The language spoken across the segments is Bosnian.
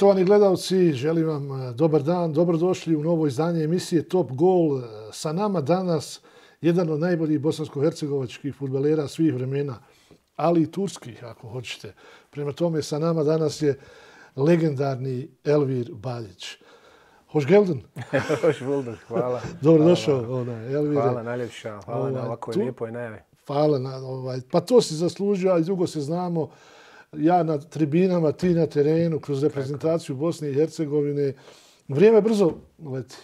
Poštovani gledalci, želim vam e, dobar dan, dobrodošli u novo izdanje emisije Top Goal. E, sa nama danas jedan od najboljih bosansko-hercegovačkih futbalera svih vremena, ali i turskih, ako hoćete. Prema tome, sa nama danas je legendarni Elvir Baljić. Hoš Gelden? Hoš Vulden, hvala. Dobrodošao, hvala. Elvire. Hvala, najljepša. Hvala na ovaj, ovakvoj lijepoj najavi. Hvala. Na, ovaj, pa to si zaslužio, a dugo se znamo ja na tribinama, ti na terenu, kroz reprezentaciju Bosne i Hercegovine. Vrijeme brzo leti.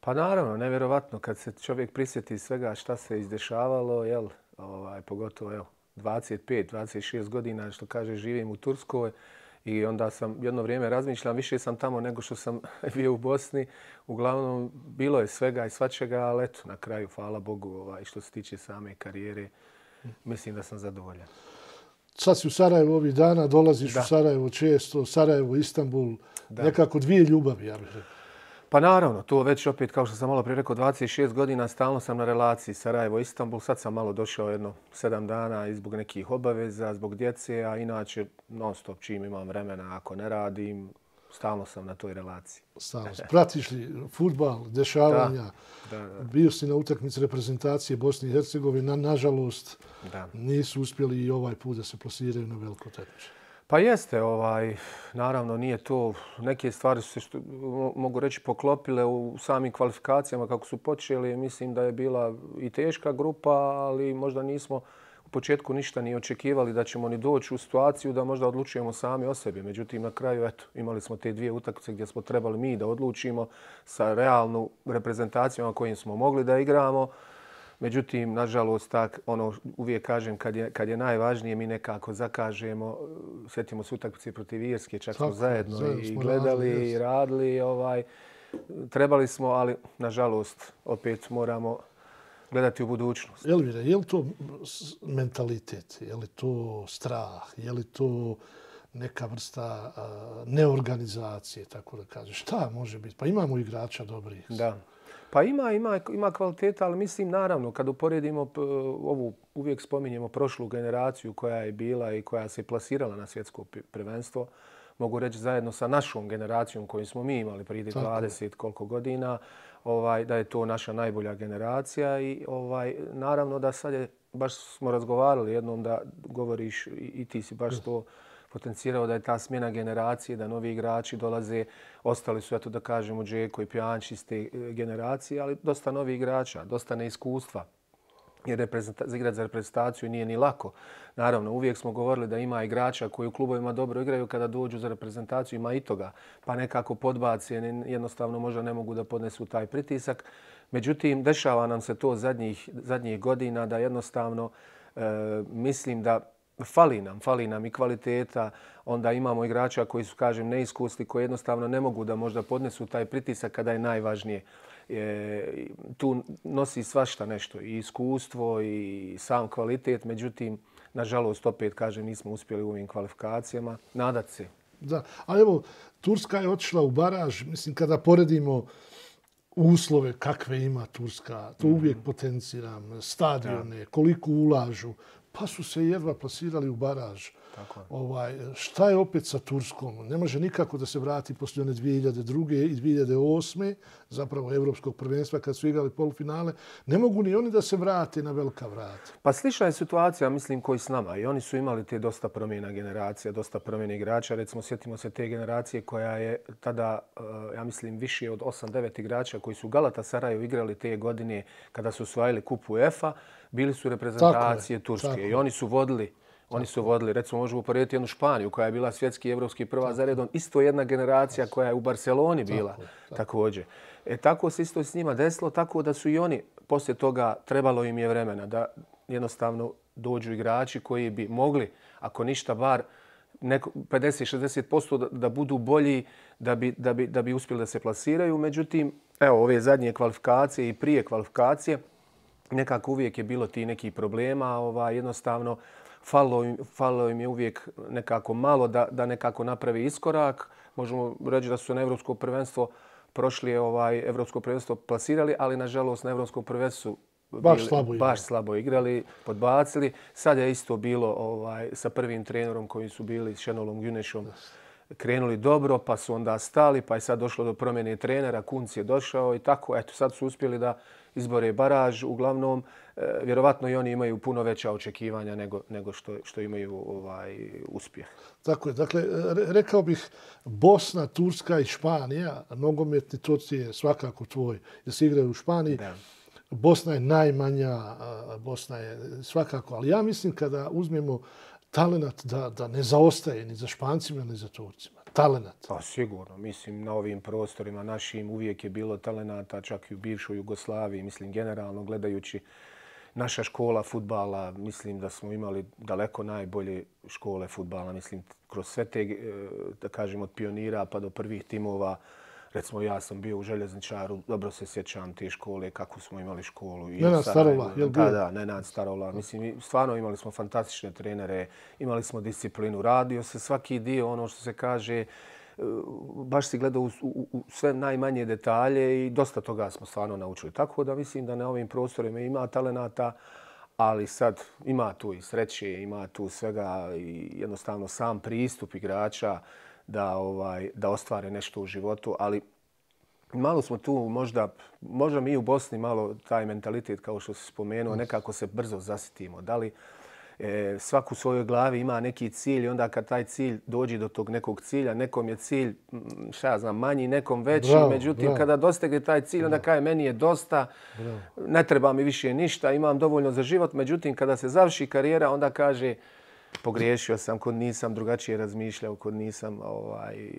Pa naravno, nevjerovatno. Kad se čovjek prisjeti svega šta se izdešavalo, jel, ovaj, pogotovo jel, 25, 26 godina, što kaže, živim u Turskoj. I onda sam jedno vrijeme razmišljam, više sam tamo nego što sam bio u Bosni. Uglavnom, bilo je svega i svačega, ali eto, na kraju, hvala Bogu, ovaj, što se tiče same karijere, mislim da sam zadovoljan sad si u Sarajevu ovih dana, dolaziš da. u Sarajevo često, Sarajevo, Istanbul, da. nekako dvije ljubavi, ja bih Pa naravno, to već opet, kao što sam malo prije rekao, 26 godina stalno sam na relaciji Sarajevo-Istanbul. Sad sam malo došao jedno sedam dana i zbog nekih obaveza, zbog djece, a inače non stop čim imam vremena, ako ne radim, stalno sam na toj relaciji. Stalno. Pratiš li futbal, dešavanja? Da, da, da. Bio si na utakmicu reprezentacije Bosne i Hercegovine, na, nažalost, da. nisu uspjeli i ovaj put da se plasiraju na veliko tekuće. Pa jeste, ovaj, naravno nije to. Neke stvari su se, što, mogu reći, poklopile u samim kvalifikacijama kako su počeli. Mislim da je bila i teška grupa, ali možda nismo... Uh, početku ništa ni očekivali da ćemo ni doći u situaciju da možda odlučujemo sami o sebi. Međutim, na kraju eto, imali smo te dvije utakmice gdje smo trebali mi da odlučimo sa realnu reprezentacijom reprezentacijama kojim smo mogli da igramo. Međutim, nažalost, tak, ono uvijek kažem, kad je, kad je najvažnije, mi nekako zakažemo, sjetimo se utakmice protiv Irske, čak Tako, smo zajedno zem, i smo gledali radili, i radili. Ovaj, trebali smo, ali nažalost, opet moramo gledati u budućnost. Elvira, je li to mentalitet, je li to strah, je li to neka vrsta neorganizacije, tako da kažeš. Šta može biti? Pa imamo igrača dobrih. Da. Pa ima, ima, ima kvaliteta, ali mislim, naravno, kad uporedimo ovu, uvijek spominjemo prošlu generaciju koja je bila i koja se plasirala na svjetsko prvenstvo, mogu reći zajedno sa našom generacijom koju smo mi imali prije 20 koliko godina, ovaj, da je to naša najbolja generacija i ovaj, naravno da sad je, baš smo razgovarali jednom da govoriš i, i ti si baš to potencirao da je ta smjena generacije, da novi igrači dolaze. Ostali su, eto da kažemo, Džeko i Pjanč ste te e, generacije, ali dosta novi igrača, dosta neiskustva jer za igrat za reprezentaciju nije ni lako. Naravno, uvijek smo govorili da ima igrača koji u klubovima dobro igraju kada dođu za reprezentaciju, ima i toga, pa nekako podbacije, jednostavno možda ne mogu da podnesu taj pritisak. Međutim, dešava nam se to zadnjih, zadnjih godina da jednostavno e, mislim da fali nam, fali nam i kvaliteta. Onda imamo igrača koji su, kažem, neiskusni, koji jednostavno ne mogu da možda podnesu taj pritisak kada je najvažnije je, tu nosi svašta nešto, i iskustvo i sam kvalitet. Međutim, nažalost, opet kažem, nismo uspjeli u ovim kvalifikacijama. Nadat se. Da, ali evo, Turska je otišla u baraž. Mislim, kada poredimo uslove kakve ima Turska, to mm. uvijek potenciram, stadione, da. koliko ulažu, pa su se jedva plasirali u baraž. Uh, Tako Ovaj, šta je opet sa Turskom? Ne može nikako da se vrati poslije one 2002. i 2008. zapravo Evropskog prvenstva kad su igrali polufinale. Ne mogu ni oni da se vrate na velika vrata. Pa slična je situacija, mislim, koji s nama. I oni su imali te dosta promjena generacija, dosta promjena igrača. Recimo, sjetimo se te generacije koja je tada, eh, ja mislim, više od 8-9 igrača koji su Galata Sarajevo igrali te godine kada su osvajali kupu UEFA, bili su reprezentacije tako Turske. Tako I oni su vodili Oni su vodili, recimo možemo uporediti jednu Španiju koja je bila svjetski i evropski prva za redom. Isto jedna generacija koja je u Barceloni bila tako, također. E, tako se isto s njima desilo, tako da su i oni poslije toga trebalo im je vremena da jednostavno dođu igrači koji bi mogli, ako ništa, bar neko, 50-60% da, da budu bolji, da bi, da, bi, da bi uspjeli da se plasiraju. Međutim, evo, ove zadnje kvalifikacije i prije kvalifikacije, nekako uvijek je bilo ti neki problema. Ova, jednostavno, falo im, falo im je uvijek nekako malo da, da nekako napravi iskorak. Možemo reći da su na Evropsko prvenstvo prošli ovaj Evropsko prvenstvo plasirali, ali nažalost na Evropskom prvenstvu baš, bili, slabo, baš slabo igrali, podbacili. Sad je isto bilo ovaj sa prvim trenerom koji su bili, s Šenolom Gjunešom. Yes krenuli dobro, pa su onda stali, pa je sad došlo do promjene trenera, Kunc je došao i tako. Eto, sad su uspjeli da izbore baraž. Uglavnom, e, vjerovatno i oni imaju puno veća očekivanja nego, nego što, što imaju ovaj uspjeh. Tako je. Dakle, rekao bih Bosna, Turska i Španija, nogometni toci je svakako tvoj, jer se igraju u Španiji. Da. Bosna je najmanja, Bosna je svakako, ali ja mislim kada uzmemo talenat da, da ne zaostaje ni za Špancima ni za Turcima. Talenat. Pa sigurno. Mislim, na ovim prostorima našim uvijek je bilo talenata, čak i u bivšoj Jugoslaviji. Mislim, generalno gledajući naša škola futbala, mislim da smo imali daleko najbolje škole futbala. Mislim, kroz sve te, eh, da kažem, od pionira pa do prvih timova, Recimo, ja sam bio u Željezničaru, dobro se sjećam te škole, kako smo imali školu. I Nenad Starola, je li bio? Da, da, Nenad Starola. Mislim, stvarno imali smo fantastične trenere, imali smo disciplinu, radio se svaki dio, ono što se kaže, e, baš si gledao u sve najmanje detalje i dosta toga smo stvarno naučili. Tako da mislim da na ovim prostorima ima talenata, ali sad ima tu i sreće, ima tu svega i jednostavno sam pristup igrača, da, ovaj, da ostvare nešto u životu, ali malo smo tu, možda, možda mi u Bosni malo taj mentalitet, kao što se spomenuo, nekako se brzo zasitimo. Da li e, svaku u svojoj glavi ima neki cilj i onda kad taj cilj dođi do tog nekog cilja, nekom je cilj, mm, šta ja znam, manji, nekom veći, bravo, međutim, bravo. kada dostigne taj cilj, onda kaže, meni je dosta, bravo. ne treba mi više ništa, imam dovoljno za život, međutim, kada se završi karijera, onda kaže, pogriješio sam kod nisam drugačije razmišljao, kod nisam ovaj,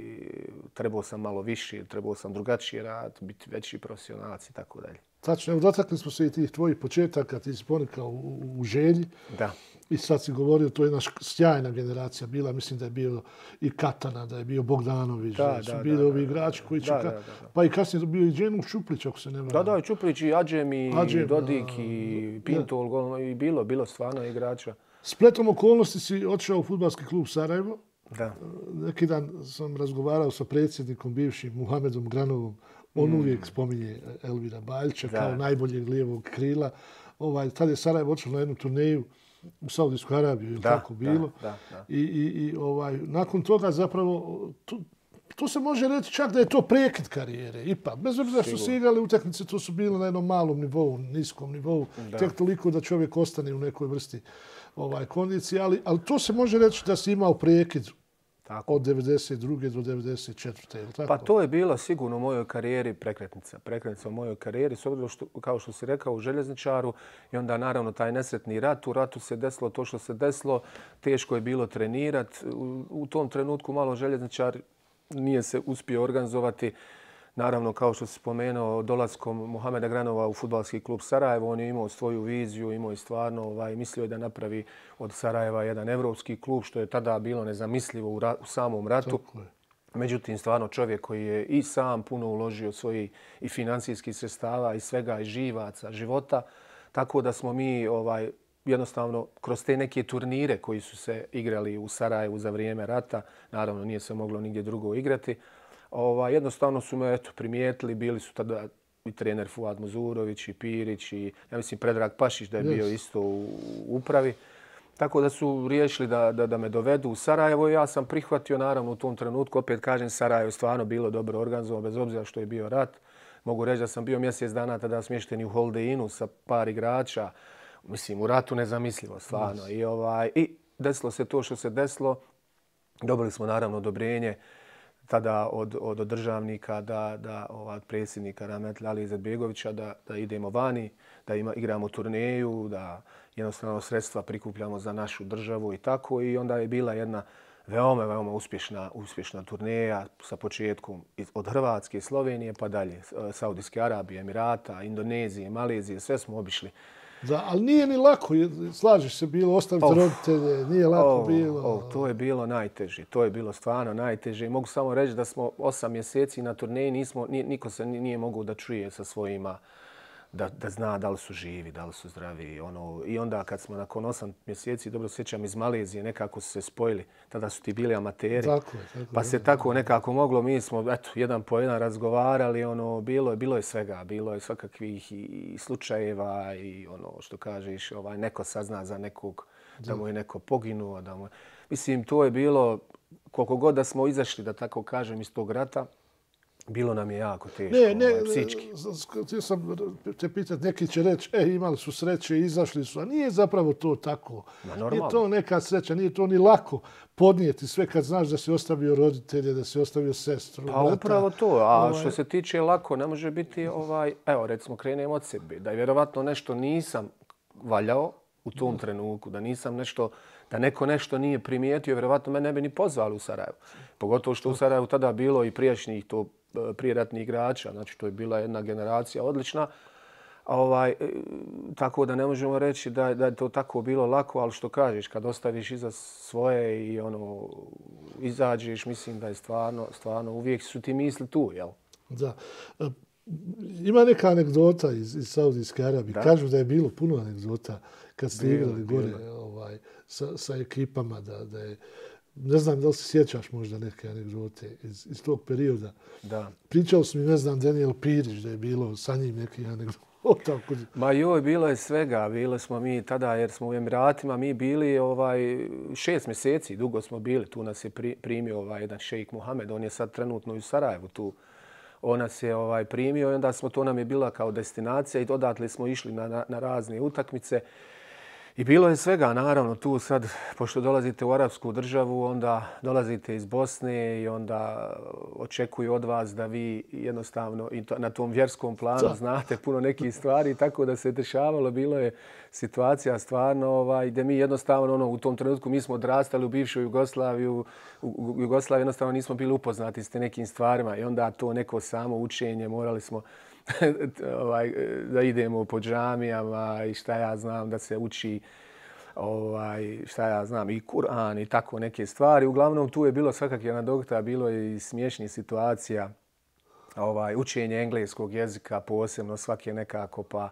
trebao sam malo više, trebao sam drugačije rad, biti veći profesionalac i tako dalje. Tačno, evo dotakli smo se i tih tvojih početaka, ti si ponikao u, u želji. Da. I sad si govorio, to je jedna sjajna generacija bila, mislim da je bio i Katana, da je bio Bogdanović, da, da su bili ovi igrači koji će... Ka... Pa i kasnije je bio i Dženu Šuplić, ako se ne varam. Da, da, Čuplić i Ađem i Dodik i Pintol, ono, i bilo, bilo stvarno igrača. Spletom okolnosti si odšao u futbalski klub Sarajevo. Da. Neki dan sam razgovarao sa predsjednikom bivšim Muhamedom Granovom. On mm. uvijek spominje Elvira Baljča da. kao najboljeg lijevog krila. Ovaj, tad je Sarajevo odšao na jednu turneju u Saudijsku Arabiju ili tako bilo. Da, da, da. I, i, i ovaj, nakon toga zapravo tu, To se može reći čak da je to prekid karijere, ipak. Bez obzira što su igrali utakmice, to su bile na jednom malom nivou, niskom nivou. Da. Tek toliko da čovjek ostane u nekoj vrsti ovaj kondicije, ali, ali to se može reći da si imao prekid tako. od 92. do 94. tako? Pa to je bila sigurno u mojoj karijeri prekretnica. Prekretnica u mojoj karijeri, što, kao što si rekao, u željezničaru i onda naravno taj nesretni rat. U ratu se desilo to što se desilo. Teško je bilo trenirati. U, u tom trenutku malo željezničar nije se uspio organizovati. Uh, Naravno, kao što se spomenuo, dolaskom Mohameda Granova u futbalski klub Sarajevo, on je imao svoju viziju, imao je stvarno, ovaj, mislio je da napravi od Sarajeva jedan evropski klub, što je tada bilo nezamislivo u, ra u samom ratu. Međutim, stvarno čovjek koji je i sam puno uložio svoji i financijskih sredstava i svega i živaca, života. Tako da smo mi ovaj jednostavno kroz te neke turnire koji su se igrali u Sarajevu za vrijeme rata, naravno nije se moglo nigdje drugo igrati, uh, ovaj, jednostavno su me eto, primijetili, bili su tada i trener Fuad Muzurović i Pirić i ja mislim Predrag Pašić da je yes. bio isto u upravi. Tako da su riješili da, da, da me dovedu u Sarajevo i ja sam prihvatio naravno u tom trenutku. Opet kažem, Sarajevo je stvarno bilo dobro organizovano bez obzira što je bio rat. Mogu reći da sam bio mjesec dana tada smješteni u Holiday Innu sa par igrača. Mislim, u ratu nezamislivo stvarno. Yes. I, ovaj, I desilo se to što se desilo. Dobili smo naravno odobrenje tada od, od državnika, da, da od predsjednika Rametlja Ali Izetbegovića, da, da idemo vani, da ima, igramo turneju, da jednostavno sredstva prikupljamo za našu državu i tako. I onda je bila jedna veoma, veoma uspješna, uspješna turneja sa početkom od Hrvatske, Slovenije pa dalje, Saudijske Arabije, Emirata, Indonezije, Malezije, sve smo obišli. Da, ali nije ni lako, slažeš se, bilo ostaviti oh, roditelje, nije lako oh, bilo. Oh, to je bilo najteže, to je bilo stvarno najteže. Mogu samo reći da smo osam mjeseci na turneji, nismo, niko se nije mogu da čuje sa svojima da, da zna da li su živi, da li su zdravi. Ono, I onda kad smo nakon osam mjeseci, dobro sjećam, iz Malezije nekako su se spojili. Tada su ti bili amateri. Tako, tako, pa se tako nekako moglo. Mi smo eto, jedan po jedan razgovarali. Ono, bilo, je, bilo je svega. Bilo je svakakvih i, i slučajeva i ono što kažeš, ovaj, neko sazna za nekog da, da mu je neko poginuo. Da mu... Mislim, to je bilo koliko god da smo izašli, da tako kažem, iz tog rata, Bilo nam je jako teško, ne, ovaj, ne, ovaj, psički. Ne, sam te pitat, neki će reći, e, imali su sreće, izašli su, a nije zapravo to tako. Na, nije to neka sreća, nije to ni lako podnijeti sve kad znaš da si ostavio roditelje, da si ostavio sestru. Pa upravo to, a ovaj... što se tiče lako, ne može biti, ovaj, evo, recimo, krenem od sebe, da je vjerovatno nešto nisam valjao u tom mm. trenutku, da nisam nešto da neko nešto nije primijetio, vjerovatno me ne bi ni pozvali u Sarajevo. Pogotovo što u Sarajevu tada bilo i prijašnjih to prijeratni igrača. Znači, to je bila jedna generacija odlična. Ovaj, e, tako da ne možemo reći da, da je to tako bilo lako, ali što kažeš, kad ostaviš iza svoje i ono izađeš, mislim da je stvarno, stvarno uvijek su ti misli tu, jel? Da. E, ima neka anegdota iz, iz Saudijske Arabije. Kažu da je bilo puno anegdota kad ste igrali gore ovaj, sa, sa ekipama, da, da je ne znam da li se sjećaš možda neke anegdote iz, iz tog perioda. Da. Pričao sam i ne znam Daniel Pirić da je bilo sa njim neki anegdota. Ma joj, bilo je svega. Bili smo mi tada jer smo u Emiratima. Mi bili ovaj šest mjeseci dugo smo bili. Tu nas je primio ovaj jedan šejk Mohamed. On je sad trenutno u Sarajevu tu. On nas je ovaj, primio i onda smo, to nam je bila kao destinacija i dodatli smo išli na, na, na razne utakmice. I bilo je svega, naravno, tu sad, pošto dolazite u arapsku državu, onda dolazite iz Bosne i onda očekuju od vas da vi jednostavno i na tom vjerskom planu da. znate puno nekih stvari, tako da se dešavalo, bilo je situacija stvarno ovaj, gdje mi jednostavno ono, u tom trenutku mi smo odrastali u bivšoj Jugoslaviju, u Jugoslaviji jednostavno nismo bili upoznati s te nekim stvarima i onda to neko samo učenje morali smo ovaj, da idemo po džamijama i šta ja znam da se uči ovaj, šta ja znam, i Kur'an i tako neke stvari. Uglavnom, tu je bilo svakak jedna dokta, bilo je i smiješnih situacija. Ovaj, učenje engleskog jezika posebno svake nekako pa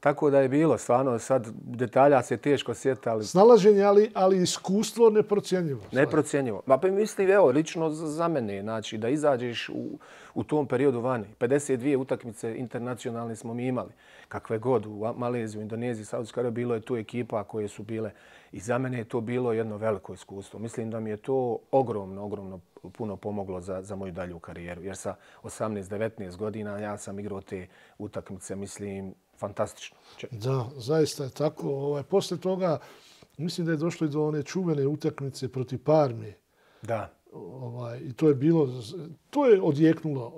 Tako da je bilo, stvarno, sad detalja se teško sjeti, ali... Snalaženje, ali, ali iskustvo neprocijenjivo. Stvarno. Neprocijenjivo. Ma pa mislim, evo, lično za mene, znači, da izađeš u, u tom periodu vani. 52 utakmice internacionalne smo mi imali. Kakve god, u Maleziji, u Indoneziji, Saudijsku Arabiju, bilo je tu ekipa koje su bile. I za mene je to bilo jedno veliko iskustvo. Mislim da mi je to ogromno, ogromno puno pomoglo za, za moju dalju karijeru. Jer sa 18-19 godina ja sam igrao te utakmice, mislim, fantastično. Da, zaista je tako. Ovaj, posle toga, mislim da je došlo i do one čuvene utakmice protiv Parme. Da. Ovaj, I to je bilo, to je odjeknulo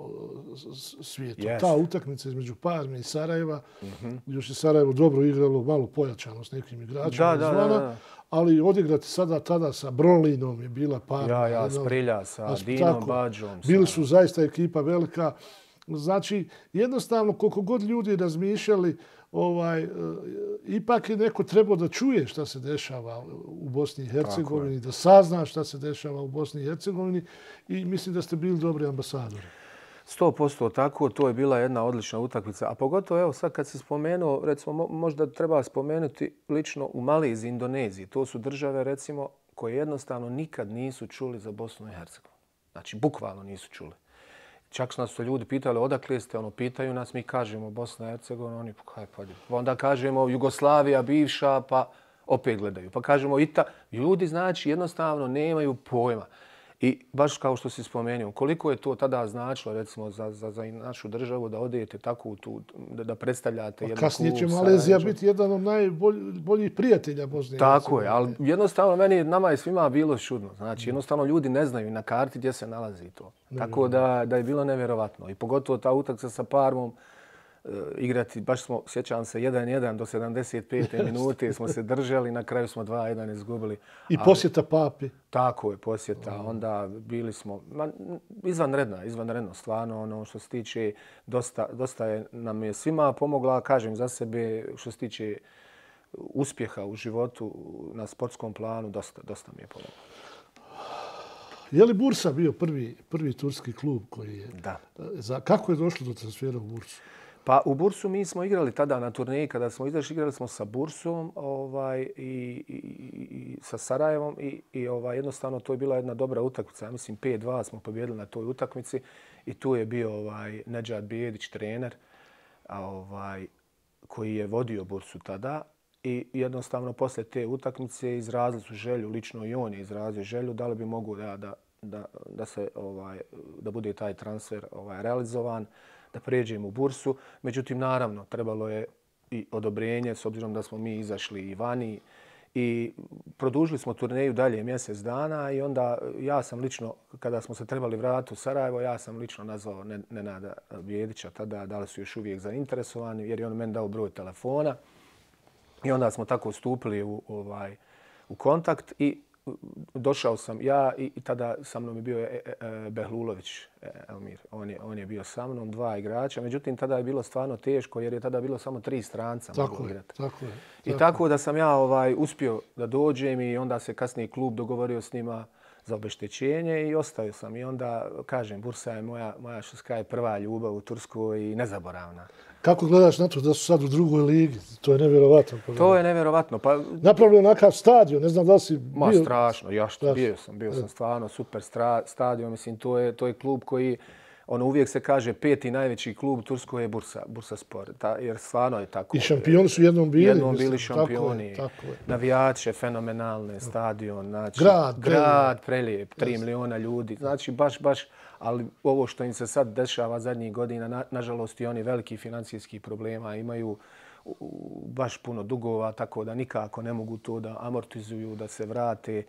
svijetu. Yes. Ta utakmica između Parme i Sarajeva, mm -hmm. još je Sarajevo dobro igralo, malo pojačano s nekim igračima da, izvana, da, da, da. ali odigrati sada tada sa Brolinom je bila par. Ja, ja, jedna, Sprilja, sa znači, Dinom Bađom. Bili su zaista ekipa velika. Znači, jednostavno, koliko god ljudi razmišljali, ovaj, e, ipak je neko trebao da čuje šta se dešava u Bosni i Hercegovini, da sazna šta se dešava u Bosni i Hercegovini i mislim da ste bili dobri ambasadori. 100% tako, to je bila jedna odlična utakmica. A pogotovo evo sad kad se spomenuo, recimo možda treba spomenuti lično u Maleziji, Indoneziji. To su države recimo koje jednostavno nikad nisu čuli za Bosnu i Hercegovinu. Znači bukvalno nisu čuli. Čak su nas to ljudi pitali odakle ste, ono, pitaju nas, mi kažemo Bosna i Hercegovina, oni pa kaj pođe. Pa onda kažemo Jugoslavija bivša, pa opet gledaju. Pa kažemo Ita, ljudi znači jednostavno nemaju pojma. I baš kao što si spomenuo, koliko je to tada značilo recimo za, za, za našu državu da odijete tako u tu, da, da predstavljate pa jednu klub? Kasnije će Malezija biti jedan od najboljih prijatelja Bosne. Tako je, ali jednostavno meni, nama je svima bilo šudno. Znači, jednostavno ljudi ne znaju na karti gdje se nalazi to. Tako da, da je bilo nevjerovatno. I pogotovo ta utakca sa Parmom, Eh, igrati, baš smo, sjećam se, 1-1 do 75. minute smo se držali, na kraju smo 2-1 izgubili. I posjeta papi. Tako je, posjeta. Onda bili smo ma, izvanredna, izvanredno stvarno. Ono što se tiče, dosta, dosta je, nam je svima pomogla, kažem za sebe, što se tiče uspjeha u životu na sportskom planu, dosta, dosta mi je pomogla. Je li Bursa bio prvi, prvi turski klub koji je... Da. Eh, za, kako je došlo do transfera u Bursu? Pa u Bursu mi smo igrali tada na turniji kada smo izašli, igrali smo sa Bursom ovaj, i, i, i, sa Sarajevom i, i ovaj, jednostavno to je bila jedna dobra utakmica. Ja mislim 5-2 smo pobjedili na toj utakmici i tu je bio ovaj, Nedžad Bijedić, trener ovaj, koji je vodio Bursu tada. I jednostavno posle te utakmice izrazili su želju, lično i on je izrazio želju, da li bi mogu da, da, da, da, se, ovaj, da bude taj transfer ovaj, realizovan da pređemo u bursu. Međutim, naravno, trebalo je i odobrenje s obzirom da smo mi izašli i vani i produžili smo turneju dalje mjesec dana i onda ja sam lično, kada smo se trebali vratiti u Sarajevo, ja sam lično nazvao Nenada Bjedića tada, da li su još uvijek zainteresovani jer je on meni dao broj telefona i onda smo tako stupili u, ovaj, u kontakt i došao sam ja i, i tada sa mnom je bio e, e, e, Behlulović e, Elmir. On je, on je bio sa mnom, dva igrača. Međutim, tada je bilo stvarno teško jer je tada bilo samo tri stranca. Tako je, tako je. Tako I tako je. da sam ja ovaj uspio da dođem i onda se kasnije klub dogovorio s njima za obeštećenje i ostao sam. I onda, kažem, Bursa je moja, moja šuska je prva ljubav u Turskoj i nezaboravna. Kako gledaš na to da su sad u drugoj ligi? To je nevjerovatno. Pa to je nevjerovatno. Pa... Napravljeno onakav stadion, ne znam da li si bio. Ma, strašno, ja što bio sam. Bio sam e. stvarno super stra... stadion. Mislim, to je, to je klub koji ono uvijek se kaže peti najveći klub Turskoj je Bursa, Bursa Spor, ta, jer stvarno je tako. I šampioni su jednom bili. Jednom bili mislim, šampioni. Tako je, tako je. Navijače, fenomenalne, stadion. Znači, grad, grad prelijep, tri yes. miliona ljudi. Znači, baš, baš, ali ovo što im se sad dešava zadnjih godina, na, nažalost i oni veliki financijski problema imaju baš puno dugova, tako da nikako ne mogu to da amortizuju, da se vrate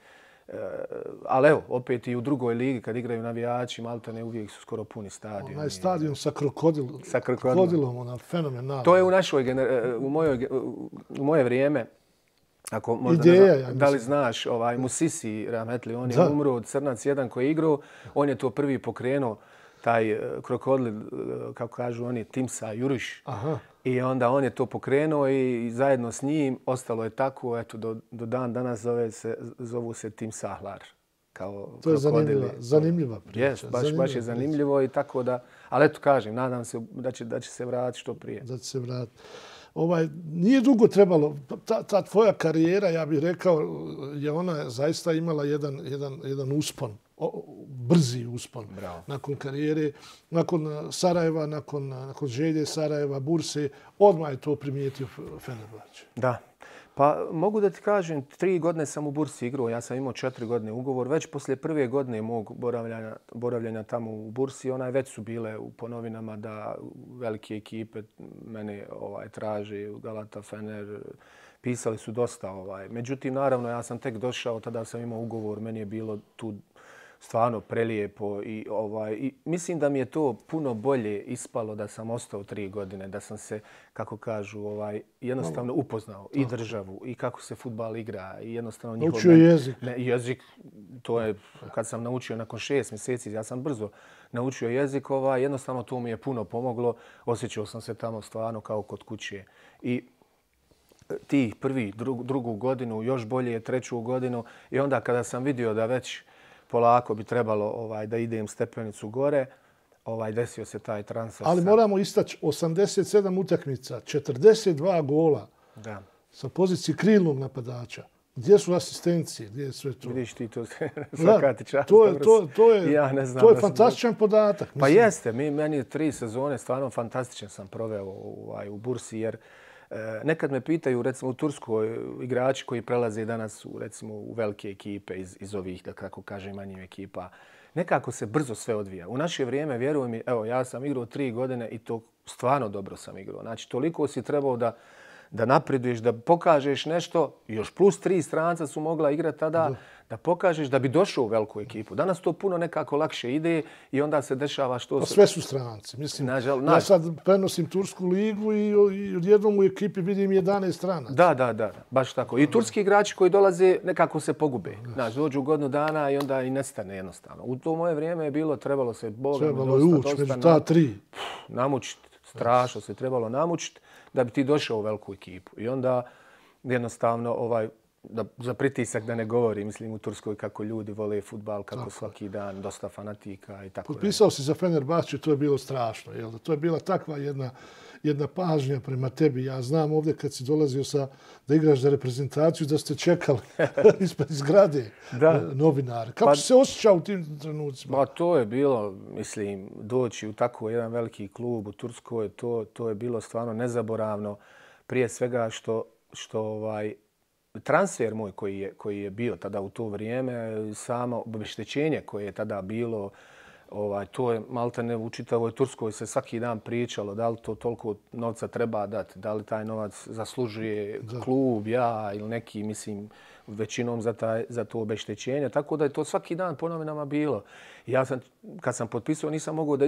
ali evo, opet i u drugoj ligi kad igraju navijači, malta ne uvijek su skoro puni stadion. Onaj stadion sa krokodilom. Sa krokodilom. krokodilom ona, fenomenalno. To je u našoj u, mojoj, u moje vrijeme, ako možda da li znaš, ovaj, Musisi Rametli, on je umro od Crnac 1 koji je igrao, on je to prvi pokrenuo taj e, krokodil, e, kako kažu oni, Timsa Juriš. Aha. I onda on je to pokrenuo i zajedno s njim ostalo je tako. Eto, do, do dan danas zove se, zovu se Tim Sahlar. Kao to je zanimljiva, zanimljiva priča. Yes, baš, zanimljiva baš je zanimljivo priča. i tako da... Ali eto kažem, nadam se da će, da će se vratiti što prije. Da će se vratiti. Ovaj, nije dugo trebalo. Ta, ta tvoja karijera, ja bih rekao, je ona zaista imala jedan, jedan, jedan uspon o, brzi uspon Bravo. nakon karijere, nakon uh, Sarajeva, nakon, uh, nakon želje Sarajeva, Burse, odmah je to primijetio Fenerbahč. Da. Pa mogu da ti kažem, tri godine sam u Bursi igrao, ja sam imao četiri godine ugovor. Već poslije prve godine mog boravljanja, boravljanja tamo u Bursi, onaj već su bile u ponovinama da velike ekipe mene ovaj, traže, Galata, Fener, pisali su dosta. ovaj. Međutim, naravno, ja sam tek došao, tada sam imao ugovor, meni je bilo tu stvarno prelijepo i ovaj i mislim da mi je to puno bolje ispalo da sam ostao tri godine, da sam se, kako kažu, ovaj jednostavno upoznao i državu i kako se fudbal igra i jednostavno njihov Učio jezik. Ne, jezik, to je kad sam naučio nakon šest mjeseci, ja sam brzo naučio jezik, ovaj, jednostavno to mi je puno pomoglo, osjećao sam se tamo stvarno kao kod kuće. I e, ti prvi, drugu, drugu godinu, još bolje treću godinu i onda kada sam vidio da već polako bi trebalo ovaj da idem stepenicu gore. Ovaj desio se taj transfer. Ali moramo istaći 87 utakmica, 42 gola. Da. Sa pozicije krilnog napadača. Gdje su asistencije? Gdje su to? Vidiš ti to sa čast. To je, to, to je, ja ne znam, to je fantastičan sam... podatak. Pa mislim. Pa jeste. Mi, meni tri sezone stvarno fantastičan sam proveo ovaj, u Bursi jer uh, E, nekad me pitaju, recimo u Turskoj, igrači koji prelaze danas u, recimo, u velike ekipe iz, iz ovih, da kako kaže, manjih ekipa. Nekako se brzo sve odvija. U naše vrijeme, vjerujem mi, evo, ja sam igrao tri godine i to stvarno dobro sam igrao. Znači, toliko si trebao da, da napreduješ, da pokažeš nešto, još plus tri stranca su mogla igrati tada, da. da pokažeš da bi došao u veliku ekipu. Danas to puno nekako lakše ide i onda se dešava što... Pa, sve su stranci. Mislim, nažal, nažal. Ja sad prenosim Tursku ligu i, i jednom u ekipi vidim 11 strana. Da, da, da, baš tako. I turski igrači koji dolaze nekako se pogube. Znaš, dođu godinu dana i onda i nestane jednostavno. U to moje vrijeme je bilo, trebalo se... Boga, trebalo je ući među ta tri. Namučiti, strašno se trebalo namučiti da bi ti došao u veliku ekipu. I onda jednostavno ovaj da, za pritisak da ne govori, mislim u Turskoj kako ljudi vole fudbal kako tako. svaki dan, dosta fanatika i tako. Potpisao se za Fenerbahče, to je bilo strašno. Jel? To je bila takva jedna jedna pažnja prema tebi. Ja znam ovdje kad si dolazio sa, da igraš za reprezentaciju, da ste čekali ispred izgrade da. Eh, novinare. Kako pa, se osjećao u tim trenucima? Ma to je bilo, mislim, doći u tako jedan veliki klub u Turskoj, to, to je bilo stvarno nezaboravno. Prije svega što, što ovaj, transfer moj koji je, koji je bio tada u to vrijeme, samo obeštećenje koje je tada bilo, ovaj, to je malta ne u Turskoj se svaki dan pričalo da li to toliko novca treba dati, da li taj novac zaslužuje da. klub, ja ili neki, mislim, većinom za, taj, za to obeštećenje. Tako da je to svaki dan po novinama bilo. Ja sam, kad sam potpisao, nisam mogao da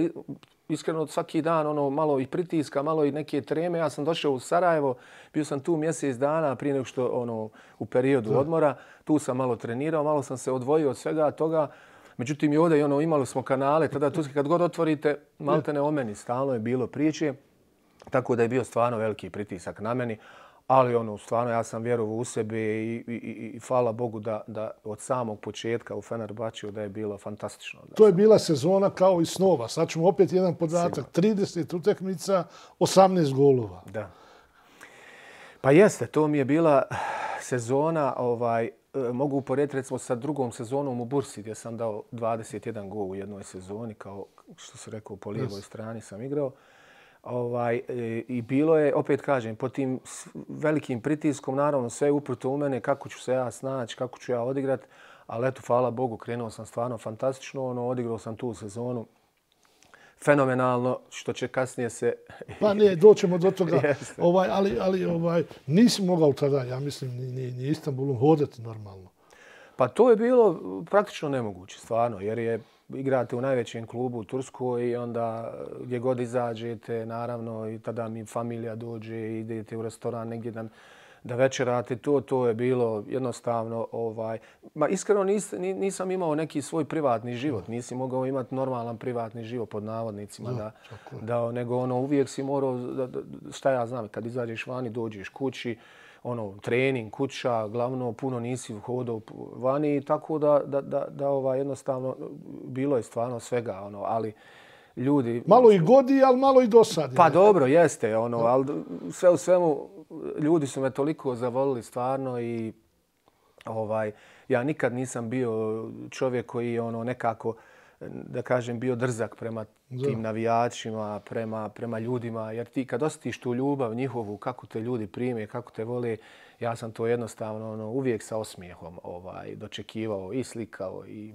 iskreno svaki dan ono malo i pritiska, malo i neke treme. Ja sam došao u Sarajevo, bio sam tu mjesec dana prije nego što ono, u periodu da. odmora. Tu sam malo trenirao, malo sam se odvojio od svega toga. Međutim, i ovdje ono, imali smo kanale, tada Turske kad god otvorite, malte ne o meni, stalno je bilo priče, tako da je bio stvarno veliki pritisak na meni. Ali ono, stvarno ja sam vjerovao u sebe i, i, i, i hvala Bogu da, da od samog početka u Fenerbahčeu da je bilo fantastično. Da to je bila sezona kao i snova. Sad ćemo opet jedan podatak. Sima. 30 utekmica, 18 golova. Da. Pa jeste, to mi je bila sezona, ovaj, e, mogu uporediti recimo sa drugom sezonom u Bursi gdje sam dao 21 gol u jednoj sezoni, kao što se rekao, po lijevoj strani sam igrao. Ovaj, e, I bilo je, opet kažem, pod tim velikim pritiskom, naravno sve je uprto u mene, kako ću se ja snaći, kako ću ja odigrati, ali eto, hvala Bogu, krenuo sam stvarno fantastično, ono, odigrao sam tu sezonu, fenomenalno što će kasnije se... pa ne, doćemo do toga. ovaj, ali ali ovaj, nisi mogao tada, ja mislim, ni, ni, ni Istanbulu hodati normalno. Pa to je bilo praktično nemoguće, stvarno, jer je igrate u najvećem klubu u Turskoj i onda eh, gdje god izađete, naravno, i tada mi familija dođe, idete u restoran negdje, dan, da večerate to, to je bilo jednostavno. Ovaj, ma iskreno nis, nisam imao neki svoj privatni život. Nisi mogao imati normalan privatni život pod navodnicima. Ja, da, da, nego ono, uvijek si morao, da, da, šta ja znam, kad izađeš vani, dođeš kući, ono trening kuća glavno puno nisi u hodao vani tako da da da da ovaj jednostavno bilo je stvarno svega ono ali ljudi... Malo i godi, ali malo i dosadi. Pa dobro, jeste. Ono, ali sve u svemu, ljudi su me toliko zavolili stvarno i ovaj, ja nikad nisam bio čovjek koji je ono, nekako, da kažem, bio drzak prema tim navijačima, prema, prema ljudima. Jer ti kad osjetiš tu ljubav njihovu, kako te ljudi prime, kako te vole, ja sam to jednostavno ono, uvijek sa osmijehom ovaj, dočekivao i slikao i